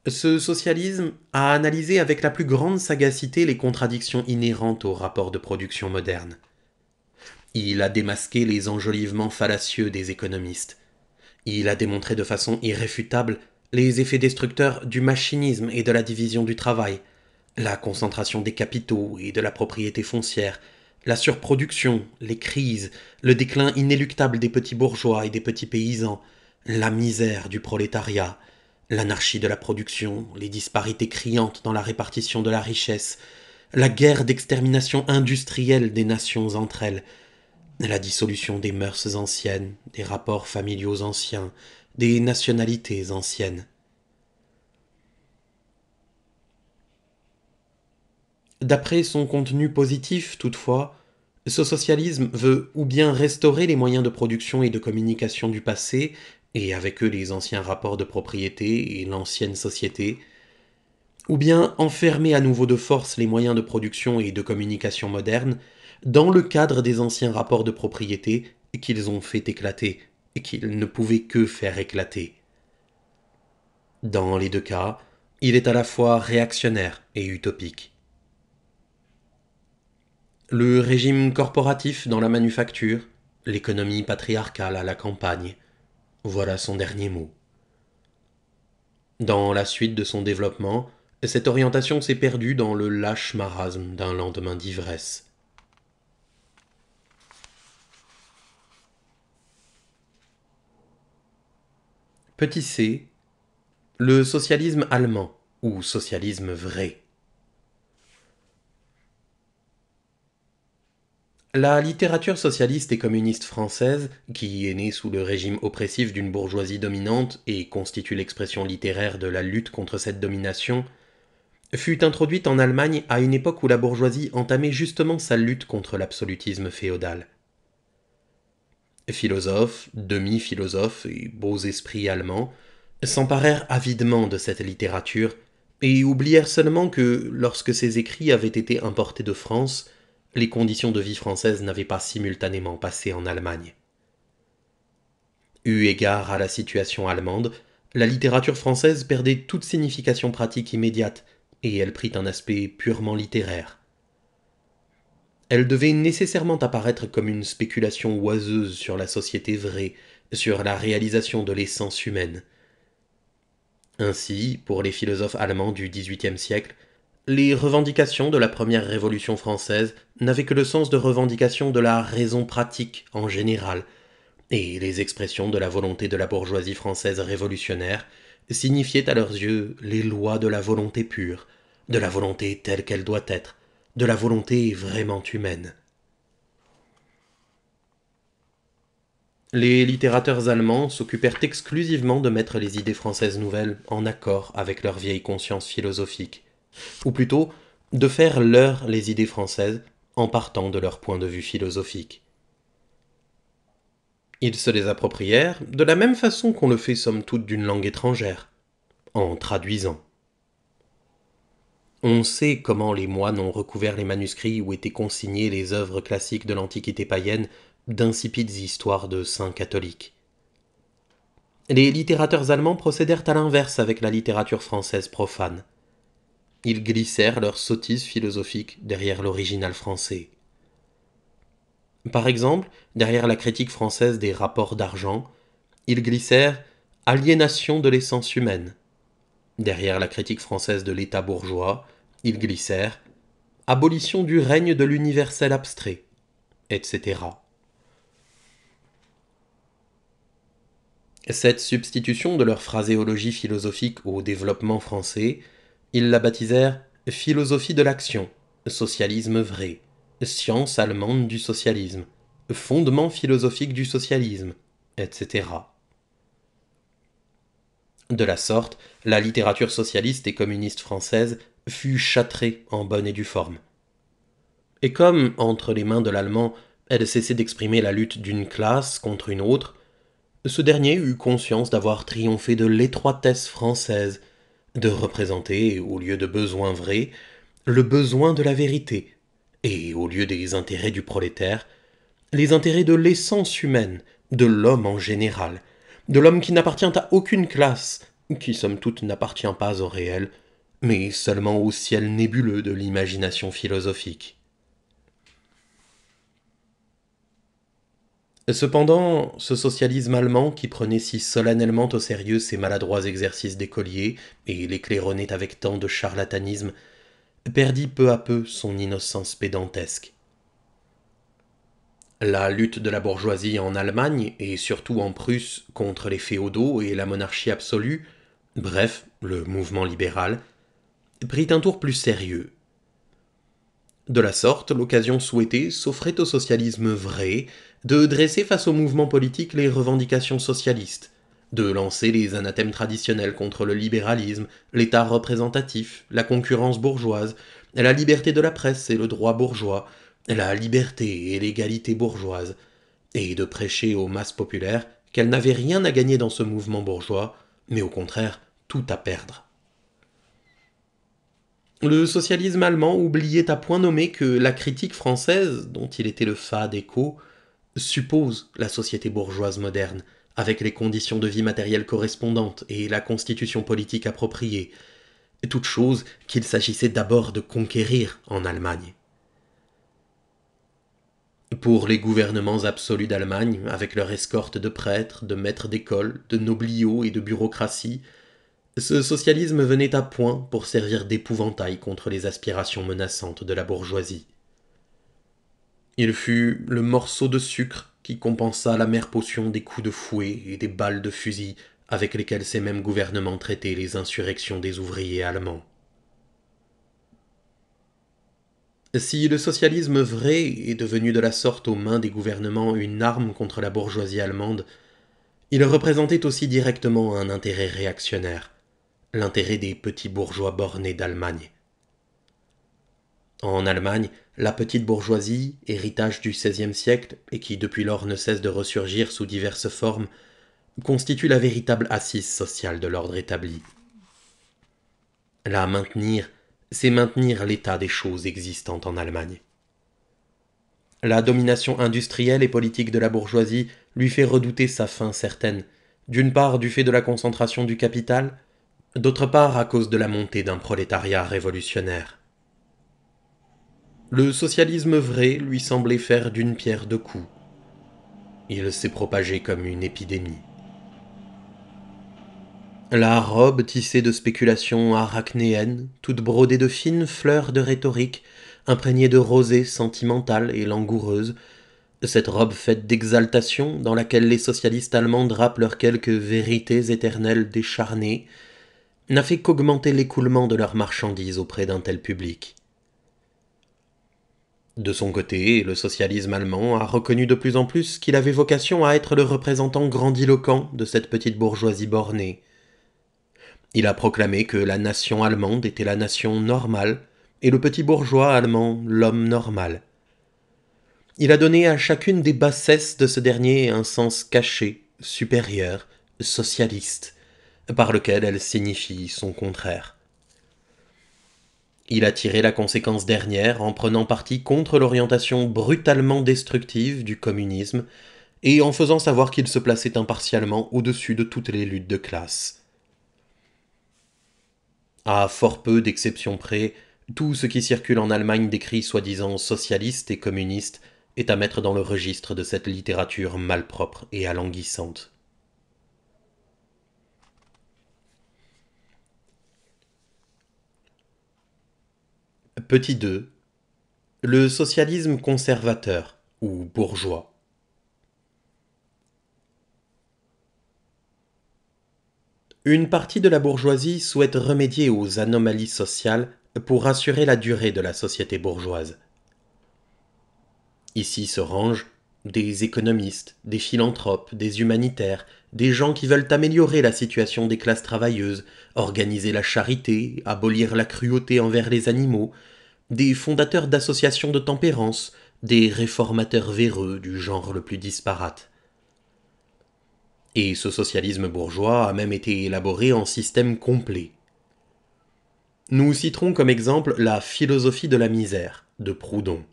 Ce socialisme a analysé avec la plus grande sagacité les contradictions inhérentes aux rapports de production moderne. Il a démasqué les enjolivements fallacieux des économistes. Il a démontré de façon irréfutable les effets destructeurs du machinisme et de la division du travail, la concentration des capitaux et de la propriété foncière, la surproduction, les crises, le déclin inéluctable des petits bourgeois et des petits paysans, la misère du prolétariat, l'anarchie de la production, les disparités criantes dans la répartition de la richesse, la guerre d'extermination industrielle des nations entre elles, la dissolution des mœurs anciennes, des rapports familiaux anciens, des nationalités anciennes. D'après son contenu positif, toutefois, ce socialisme veut ou bien restaurer les moyens de production et de communication du passé, et avec eux les anciens rapports de propriété et l'ancienne société, ou bien enfermer à nouveau de force les moyens de production et de communication modernes, dans le cadre des anciens rapports de propriété qu'ils ont fait éclater et qu'ils ne pouvaient que faire éclater. Dans les deux cas, il est à la fois réactionnaire et utopique. Le régime corporatif dans la manufacture, l'économie patriarcale à la campagne, voilà son dernier mot. Dans la suite de son développement, cette orientation s'est perdue dans le lâche marasme d'un lendemain d'ivresse. Petit c. Le socialisme allemand ou socialisme vrai. La littérature socialiste et communiste française, qui est née sous le régime oppressif d'une bourgeoisie dominante et constitue l'expression littéraire de la lutte contre cette domination, fut introduite en Allemagne à une époque où la bourgeoisie entamait justement sa lutte contre l'absolutisme féodal philosophes, demi-philosophes et beaux esprits allemands, s'emparèrent avidement de cette littérature et oublièrent seulement que, lorsque ces écrits avaient été importés de France, les conditions de vie françaises n'avaient pas simultanément passé en Allemagne. Eu égard à la situation allemande, la littérature française perdait toute signification pratique immédiate, et elle prit un aspect purement littéraire. Elle devait nécessairement apparaître comme une spéculation oiseuse sur la société vraie, sur la réalisation de l'essence humaine. Ainsi, pour les philosophes allemands du XVIIIe siècle, les revendications de la première Révolution française n'avaient que le sens de revendications de la raison pratique en général, et les expressions de la volonté de la bourgeoisie française révolutionnaire signifiaient à leurs yeux les lois de la volonté pure, de la volonté telle qu'elle doit être, de la volonté vraiment humaine. Les littérateurs allemands s'occupèrent exclusivement de mettre les idées françaises nouvelles en accord avec leur vieille conscience philosophique, ou plutôt de faire leur les idées françaises en partant de leur point de vue philosophique. Ils se les approprièrent de la même façon qu'on le fait somme toute d'une langue étrangère, en traduisant. On sait comment les moines ont recouvert les manuscrits où étaient consignées les œuvres classiques de l'Antiquité païenne d'insipides histoires de saints catholiques. Les littérateurs allemands procédèrent à l'inverse avec la littérature française profane. Ils glissèrent leurs sottises philosophiques derrière l'original français. Par exemple, derrière la critique française des rapports d'argent, ils glissèrent aliénation de l'essence humaine, Derrière la critique française de l'État bourgeois, ils glissèrent Abolition du règne de l'universel abstrait, etc. Cette substitution de leur phraséologie philosophique au développement français, ils la baptisèrent philosophie de l'action, socialisme vrai, science allemande du socialisme, fondement philosophique du socialisme, etc. De la sorte, la littérature socialiste et communiste française fut châtrée en bonne et due forme. Et comme, entre les mains de l'allemand, elle cessait d'exprimer la lutte d'une classe contre une autre, ce dernier eut conscience d'avoir triomphé de l'étroitesse française, de représenter, au lieu de besoins vrais, le besoin de la vérité, et au lieu des intérêts du prolétaire, les intérêts de l'essence humaine, de l'homme en général, de l'homme qui n'appartient à aucune classe, qui somme toute n'appartient pas au réel, mais seulement au ciel nébuleux de l'imagination philosophique. Cependant, ce socialisme allemand qui prenait si solennellement au sérieux ces maladroits exercices d'écoliers et l'éclaironnait avec tant de charlatanisme, perdit peu à peu son innocence pédantesque. La lutte de la bourgeoisie en Allemagne et surtout en Prusse contre les féodaux et la monarchie absolue, bref, le mouvement libéral, prit un tour plus sérieux. De la sorte, l'occasion souhaitée s'offrait au socialisme vrai de dresser face au mouvement politique les revendications socialistes, de lancer les anathèmes traditionnels contre le libéralisme, l'État représentatif, la concurrence bourgeoise, la liberté de la presse et le droit bourgeois, la liberté et l'égalité bourgeoise, et de prêcher aux masses populaires qu'elles n'avaient rien à gagner dans ce mouvement bourgeois, mais au contraire tout à perdre. Le socialisme allemand oubliait à point nommé que la critique française, dont il était le fade écho, suppose la société bourgeoise moderne, avec les conditions de vie matérielles correspondantes et la constitution politique appropriée, toute chose qu'il s'agissait d'abord de conquérir en Allemagne. Pour les gouvernements absolus d'Allemagne, avec leur escorte de prêtres, de maîtres d'école, de nobliaux et de bureaucratie, ce socialisme venait à point pour servir d'épouvantail contre les aspirations menaçantes de la bourgeoisie. Il fut le morceau de sucre qui compensa la mère potion des coups de fouet et des balles de fusil avec lesquels ces mêmes gouvernements traitaient les insurrections des ouvriers allemands. Si le socialisme vrai est devenu de la sorte aux mains des gouvernements une arme contre la bourgeoisie allemande, il représentait aussi directement un intérêt réactionnaire, l'intérêt des petits bourgeois bornés d'Allemagne. En Allemagne, la petite bourgeoisie, héritage du XVIe siècle et qui depuis lors ne cesse de ressurgir sous diverses formes, constitue la véritable assise sociale de l'ordre établi. La maintenir c'est maintenir l'état des choses existantes en Allemagne. La domination industrielle et politique de la bourgeoisie lui fait redouter sa fin certaine, d'une part du fait de la concentration du capital, d'autre part à cause de la montée d'un prolétariat révolutionnaire. Le socialisme vrai lui semblait faire d'une pierre deux coups. Il s'est propagé comme une épidémie. La robe tissée de spéculations arachnéennes, toute brodée de fines fleurs de rhétorique, imprégnée de rosée sentimentale et langoureuse, cette robe faite d'exaltation dans laquelle les socialistes allemands drapent leurs quelques vérités éternelles décharnées, n'a fait qu'augmenter l'écoulement de leurs marchandises auprès d'un tel public. De son côté, le socialisme allemand a reconnu de plus en plus qu'il avait vocation à être le représentant grandiloquent de cette petite bourgeoisie bornée. Il a proclamé que la nation allemande était la nation normale et le petit bourgeois allemand l'homme normal. Il a donné à chacune des bassesses de ce dernier un sens caché, supérieur, socialiste, par lequel elle signifie son contraire. Il a tiré la conséquence dernière en prenant parti contre l'orientation brutalement destructive du communisme et en faisant savoir qu'il se plaçait impartialement au-dessus de toutes les luttes de classe. À fort peu d'exceptions près, tout ce qui circule en Allemagne d'écrits soi-disant socialistes et communistes est à mettre dans le registre de cette littérature malpropre et alanguissante. Petit 2. Le socialisme conservateur ou bourgeois. une partie de la bourgeoisie souhaite remédier aux anomalies sociales pour assurer la durée de la société bourgeoise. Ici se rangent des économistes, des philanthropes, des humanitaires, des gens qui veulent améliorer la situation des classes travailleuses, organiser la charité, abolir la cruauté envers les animaux, des fondateurs d'associations de tempérance, des réformateurs véreux du genre le plus disparate et ce socialisme bourgeois a même été élaboré en système complet. Nous citerons comme exemple la philosophie de la misère de Proudhon.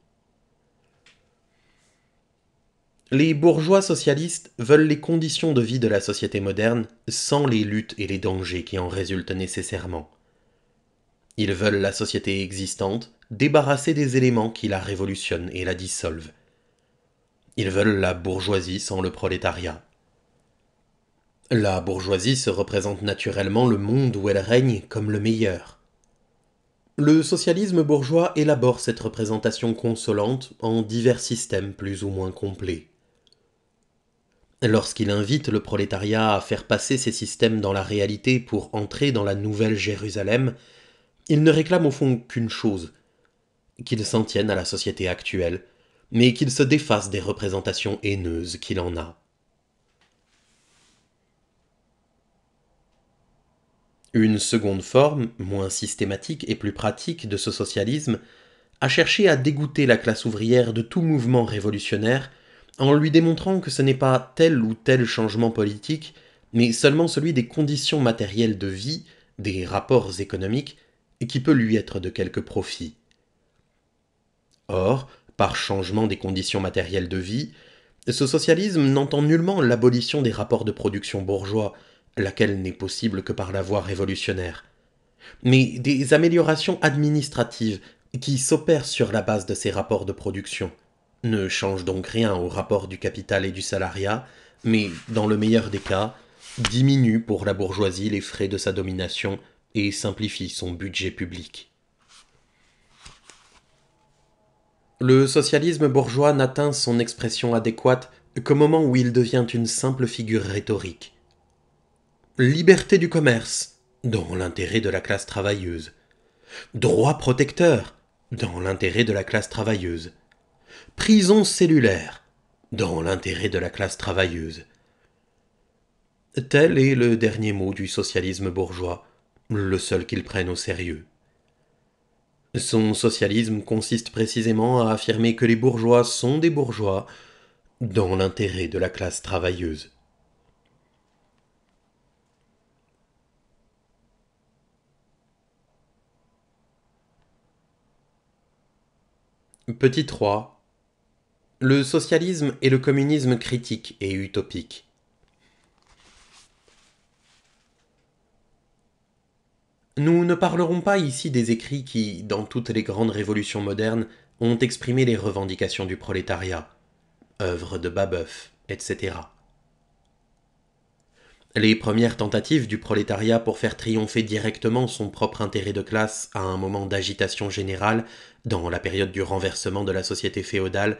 Les bourgeois socialistes veulent les conditions de vie de la société moderne sans les luttes et les dangers qui en résultent nécessairement. Ils veulent la société existante débarrassée des éléments qui la révolutionnent et la dissolvent. Ils veulent la bourgeoisie sans le prolétariat. La bourgeoisie se représente naturellement le monde où elle règne comme le meilleur. Le socialisme bourgeois élabore cette représentation consolante en divers systèmes plus ou moins complets. Lorsqu'il invite le prolétariat à faire passer ces systèmes dans la réalité pour entrer dans la nouvelle Jérusalem, il ne réclame au fond qu'une chose, qu'il s'en tienne à la société actuelle, mais qu'il se défasse des représentations haineuses qu'il en a. Une seconde forme, moins systématique et plus pratique de ce socialisme, a cherché à dégoûter la classe ouvrière de tout mouvement révolutionnaire en lui démontrant que ce n'est pas tel ou tel changement politique, mais seulement celui des conditions matérielles de vie, des rapports économiques, qui peut lui être de quelque profit. Or, par changement des conditions matérielles de vie, ce socialisme n'entend nullement l'abolition des rapports de production bourgeois, laquelle n'est possible que par la voie révolutionnaire, mais des améliorations administratives qui s'opèrent sur la base de ces rapports de production, ne changent donc rien au rapport du capital et du salariat, mais, dans le meilleur des cas, diminuent pour la bourgeoisie les frais de sa domination et simplifient son budget public. Le socialisme bourgeois n'atteint son expression adéquate qu'au moment où il devient une simple figure rhétorique, Liberté du commerce, dans l'intérêt de la classe travailleuse. Droit protecteur, dans l'intérêt de la classe travailleuse. Prison cellulaire, dans l'intérêt de la classe travailleuse. Tel est le dernier mot du socialisme bourgeois, le seul qu'il prenne au sérieux. Son socialisme consiste précisément à affirmer que les bourgeois sont des bourgeois dans l'intérêt de la classe travailleuse. Petit 3. Le socialisme et le communisme critique et utopique. Nous ne parlerons pas ici des écrits qui, dans toutes les grandes révolutions modernes, ont exprimé les revendications du prolétariat, œuvres de Babeuf, etc. Les premières tentatives du prolétariat pour faire triompher directement son propre intérêt de classe à un moment d'agitation générale, dans la période du renversement de la société féodale,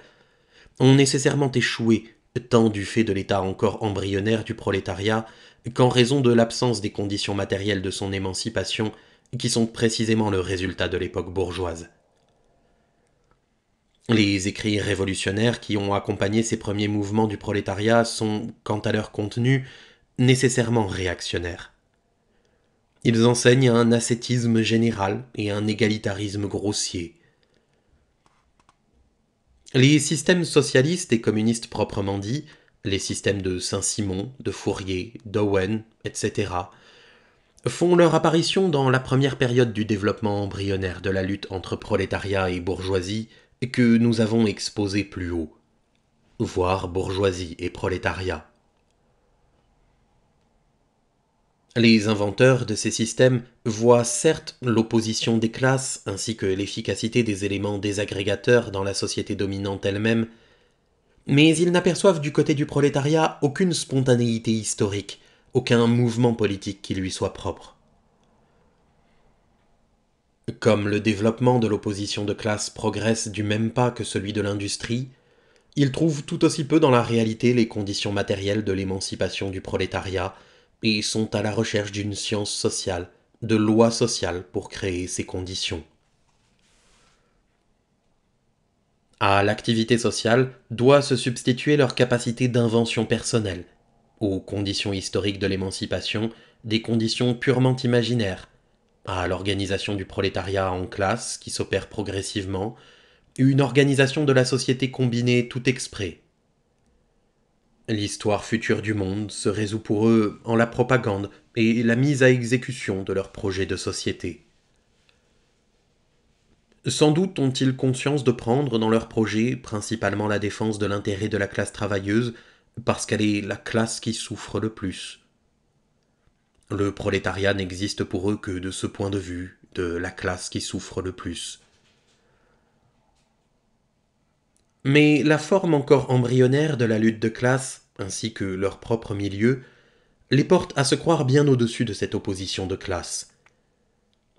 ont nécessairement échoué, tant du fait de l'état encore embryonnaire du prolétariat qu'en raison de l'absence des conditions matérielles de son émancipation, qui sont précisément le résultat de l'époque bourgeoise. Les écrits révolutionnaires qui ont accompagné ces premiers mouvements du prolétariat sont, quant à leur contenu, nécessairement réactionnaires. Ils enseignent un ascétisme général et un égalitarisme grossier. Les systèmes socialistes et communistes proprement dits, les systèmes de Saint-Simon, de Fourier, d'Owen, etc., font leur apparition dans la première période du développement embryonnaire de la lutte entre prolétariat et bourgeoisie que nous avons exposée plus haut, voire bourgeoisie et prolétariat. Les inventeurs de ces systèmes voient certes l'opposition des classes ainsi que l'efficacité des éléments désagrégateurs dans la société dominante elle-même, mais ils n'aperçoivent du côté du prolétariat aucune spontanéité historique, aucun mouvement politique qui lui soit propre. Comme le développement de l'opposition de classe progresse du même pas que celui de l'industrie, ils trouvent tout aussi peu dans la réalité les conditions matérielles de l'émancipation du prolétariat et sont à la recherche d'une science sociale, de lois sociales pour créer ces conditions. À l'activité sociale doit se substituer leur capacité d'invention personnelle, aux conditions historiques de l'émancipation, des conditions purement imaginaires, à l'organisation du prolétariat en classe qui s'opère progressivement, une organisation de la société combinée tout exprès, L'histoire future du monde se résout pour eux en la propagande et la mise à exécution de leurs projets de société. Sans doute ont-ils conscience de prendre dans leurs projets principalement la défense de l'intérêt de la classe travailleuse, parce qu'elle est la classe qui souffre le plus. Le prolétariat n'existe pour eux que de ce point de vue, de la classe qui souffre le plus. Mais la forme encore embryonnaire de la lutte de classe, ainsi que leur propre milieu, les porte à se croire bien au-dessus de cette opposition de classe.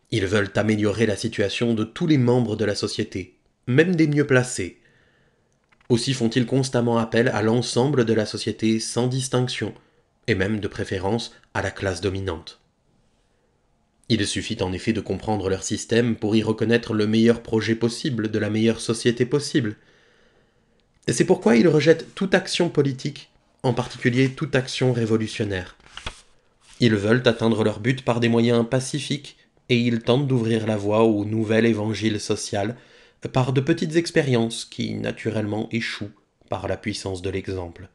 Ils veulent améliorer la situation de tous les membres de la société, même des mieux placés. Aussi font-ils constamment appel à l'ensemble de la société sans distinction, et même de préférence à la classe dominante. Il suffit en effet de comprendre leur système pour y reconnaître le meilleur projet possible de la meilleure société possible, c'est pourquoi ils rejettent toute action politique, en particulier toute action révolutionnaire. Ils veulent atteindre leur but par des moyens pacifiques, et ils tentent d'ouvrir la voie au nouvel évangile social par de petites expériences qui naturellement échouent par la puissance de l'exemple.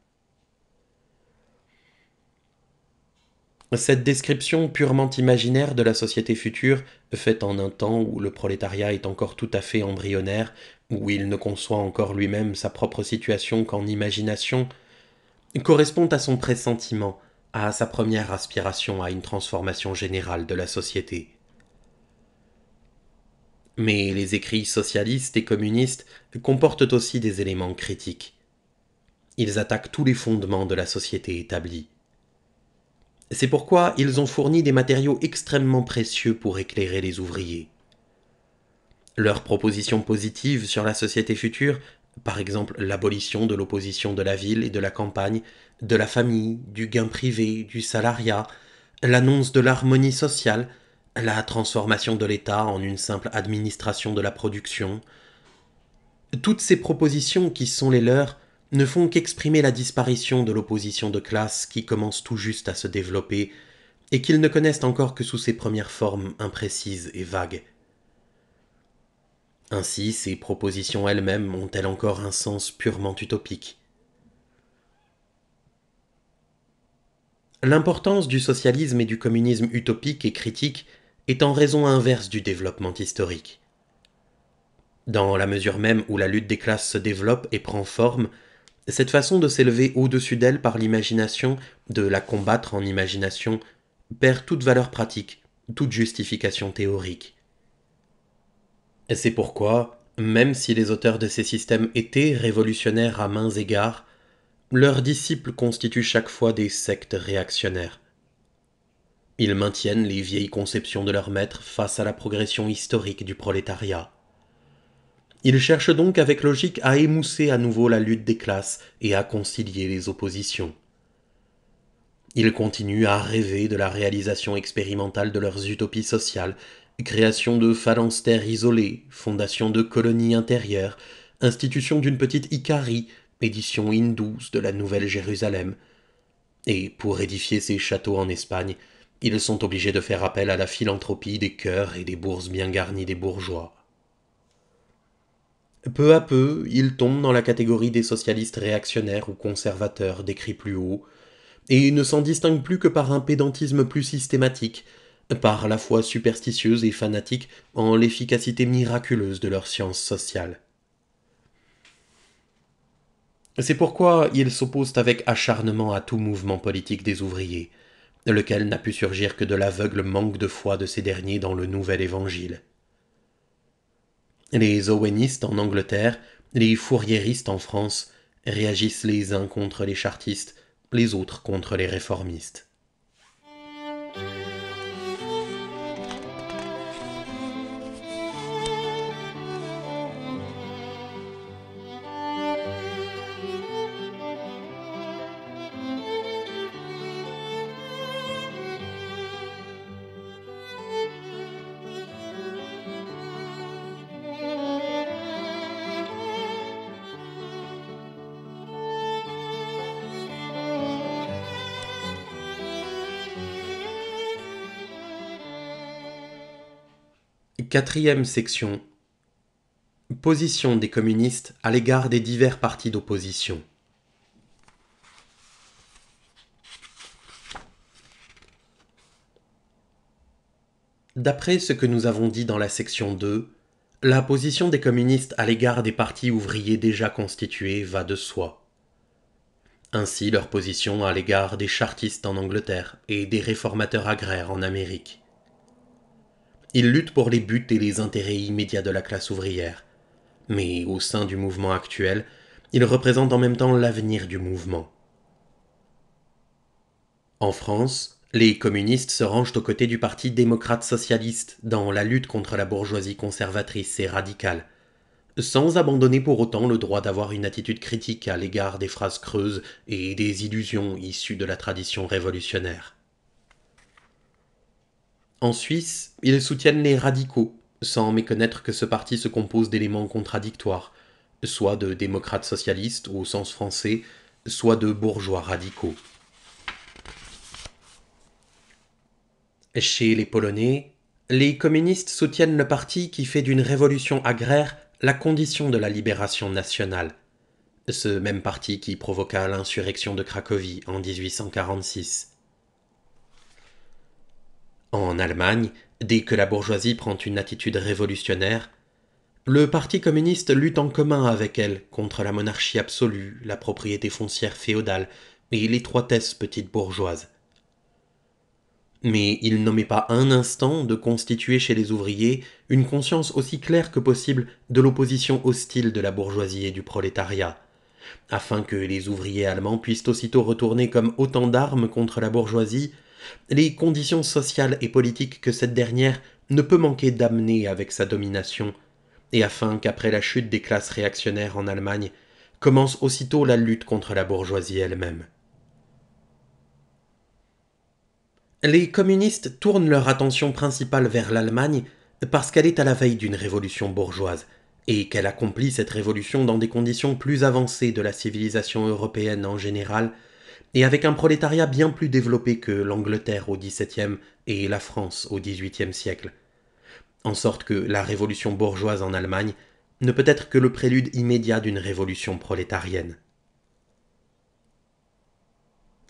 Cette description purement imaginaire de la société future, faite en un temps où le prolétariat est encore tout à fait embryonnaire où il ne conçoit encore lui-même sa propre situation qu'en imagination, correspond à son pressentiment, à sa première aspiration à une transformation générale de la société. Mais les écrits socialistes et communistes comportent aussi des éléments critiques. Ils attaquent tous les fondements de la société établie. C'est pourquoi ils ont fourni des matériaux extrêmement précieux pour éclairer les ouvriers. Leurs propositions positives sur la société future, par exemple l'abolition de l'opposition de la ville et de la campagne, de la famille, du gain privé, du salariat, l'annonce de l'harmonie sociale, la transformation de l'État en une simple administration de la production. Toutes ces propositions qui sont les leurs ne font qu'exprimer la disparition de l'opposition de classe qui commence tout juste à se développer, et qu'ils ne connaissent encore que sous ses premières formes imprécises et vagues. Ainsi, ces propositions elles-mêmes ont-elles encore un sens purement utopique L'importance du socialisme et du communisme utopique et critique est en raison inverse du développement historique. Dans la mesure même où la lutte des classes se développe et prend forme, cette façon de s'élever au-dessus d'elle par l'imagination, de la combattre en imagination, perd toute valeur pratique, toute justification théorique. C'est pourquoi, même si les auteurs de ces systèmes étaient révolutionnaires à mains égards, leurs disciples constituent chaque fois des sectes réactionnaires. Ils maintiennent les vieilles conceptions de leurs maîtres face à la progression historique du prolétariat. Ils cherchent donc avec logique à émousser à nouveau la lutte des classes et à concilier les oppositions. Ils continuent à rêver de la réalisation expérimentale de leurs utopies sociales création de phalanstères isolés, fondation de colonies intérieures, institution d'une petite Icarie, édition in de la Nouvelle Jérusalem. Et pour édifier ces châteaux en Espagne, ils sont obligés de faire appel à la philanthropie des cœurs et des bourses bien garnies des bourgeois. Peu à peu, ils tombent dans la catégorie des socialistes réactionnaires ou conservateurs décrits plus haut, et ne s'en distinguent plus que par un pédantisme plus systématique, par la foi superstitieuse et fanatique en l'efficacité miraculeuse de leur science sociale. C'est pourquoi ils s'opposent avec acharnement à tout mouvement politique des ouvriers, lequel n'a pu surgir que de l'aveugle manque de foi de ces derniers dans le nouvel évangile. Les owenistes en Angleterre, les fourriéristes en France réagissent les uns contre les chartistes, les autres contre les réformistes. Quatrième section. Position des communistes à l'égard des divers partis d'opposition. D'après ce que nous avons dit dans la section 2, la position des communistes à l'égard des partis ouvriers déjà constitués va de soi. Ainsi leur position à l'égard des chartistes en Angleterre et des réformateurs agraires en Amérique. Il lutte pour les buts et les intérêts immédiats de la classe ouvrière. Mais au sein du mouvement actuel, il représente en même temps l'avenir du mouvement. En France, les communistes se rangent aux côtés du Parti démocrate socialiste dans la lutte contre la bourgeoisie conservatrice et radicale, sans abandonner pour autant le droit d'avoir une attitude critique à l'égard des phrases creuses et des illusions issues de la tradition révolutionnaire. En Suisse, ils soutiennent les radicaux, sans méconnaître que ce parti se compose d'éléments contradictoires, soit de démocrates socialistes au sens français, soit de bourgeois radicaux. Chez les Polonais, les communistes soutiennent le parti qui fait d'une révolution agraire la condition de la libération nationale, ce même parti qui provoqua l'insurrection de Cracovie en 1846. En Allemagne, dès que la bourgeoisie prend une attitude révolutionnaire, le Parti communiste lutte en commun avec elle contre la monarchie absolue, la propriété foncière féodale et l'étroitesse petite bourgeoise. Mais il n'omet pas un instant de constituer chez les ouvriers une conscience aussi claire que possible de l'opposition hostile de la bourgeoisie et du prolétariat, afin que les ouvriers allemands puissent aussitôt retourner comme autant d'armes contre la bourgeoisie les conditions sociales et politiques que cette dernière ne peut manquer d'amener avec sa domination, et afin qu'après la chute des classes réactionnaires en Allemagne, commence aussitôt la lutte contre la bourgeoisie elle-même. Les communistes tournent leur attention principale vers l'Allemagne parce qu'elle est à la veille d'une révolution bourgeoise, et qu'elle accomplit cette révolution dans des conditions plus avancées de la civilisation européenne en général et avec un prolétariat bien plus développé que l'Angleterre au XVIIe et la France au XVIIIe siècle. En sorte que la révolution bourgeoise en Allemagne ne peut être que le prélude immédiat d'une révolution prolétarienne.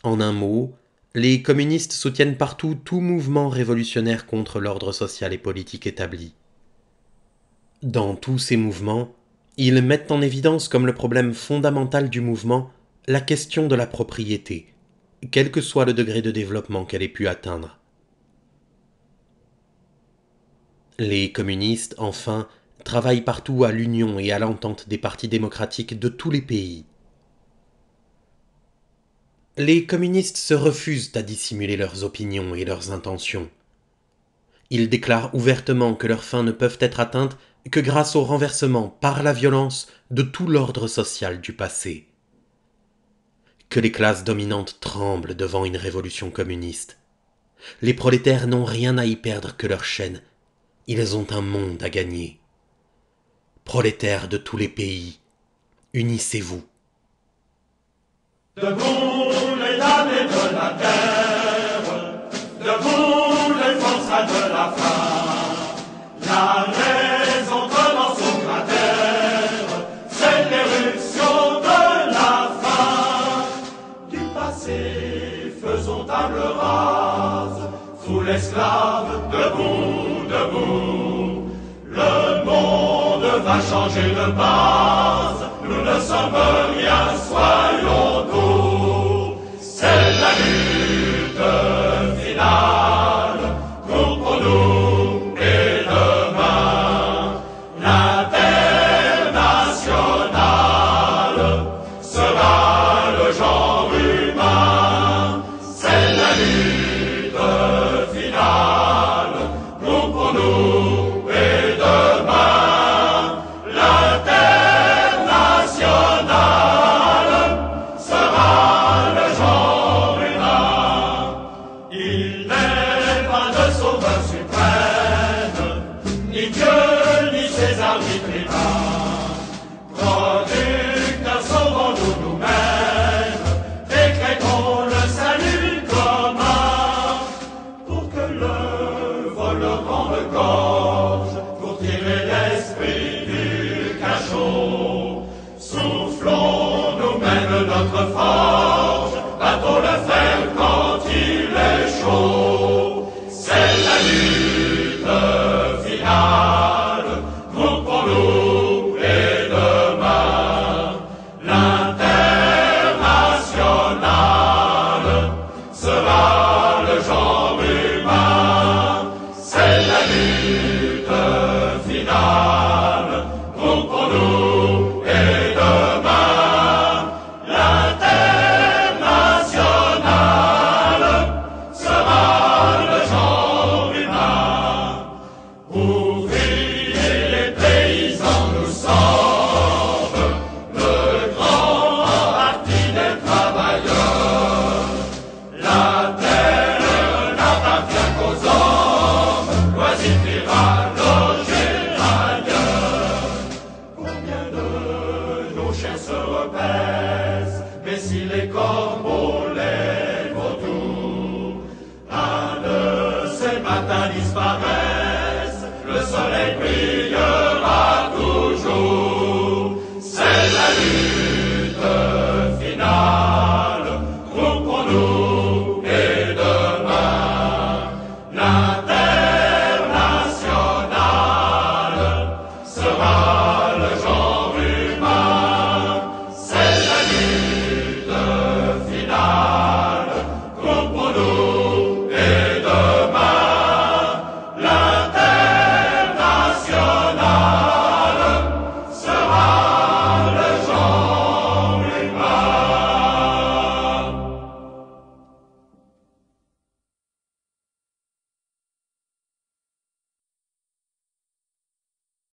En un mot, les communistes soutiennent partout tout mouvement révolutionnaire contre l'ordre social et politique établi. Dans tous ces mouvements, ils mettent en évidence comme le problème fondamental du mouvement la question de la propriété, quel que soit le degré de développement qu'elle ait pu atteindre. Les communistes, enfin, travaillent partout à l'union et à l'entente des partis démocratiques de tous les pays. Les communistes se refusent à dissimuler leurs opinions et leurs intentions. Ils déclarent ouvertement que leurs fins ne peuvent être atteintes que grâce au renversement par la violence de tout l'ordre social du passé que les classes dominantes tremblent devant une révolution communiste. Les prolétaires n'ont rien à y perdre que leur chaîne. Ils ont un monde à gagner. Prolétaires de tous les pays, unissez-vous. la la la debout, debout. Le monde va changer de base, nous ne sommes rien, soyons tous.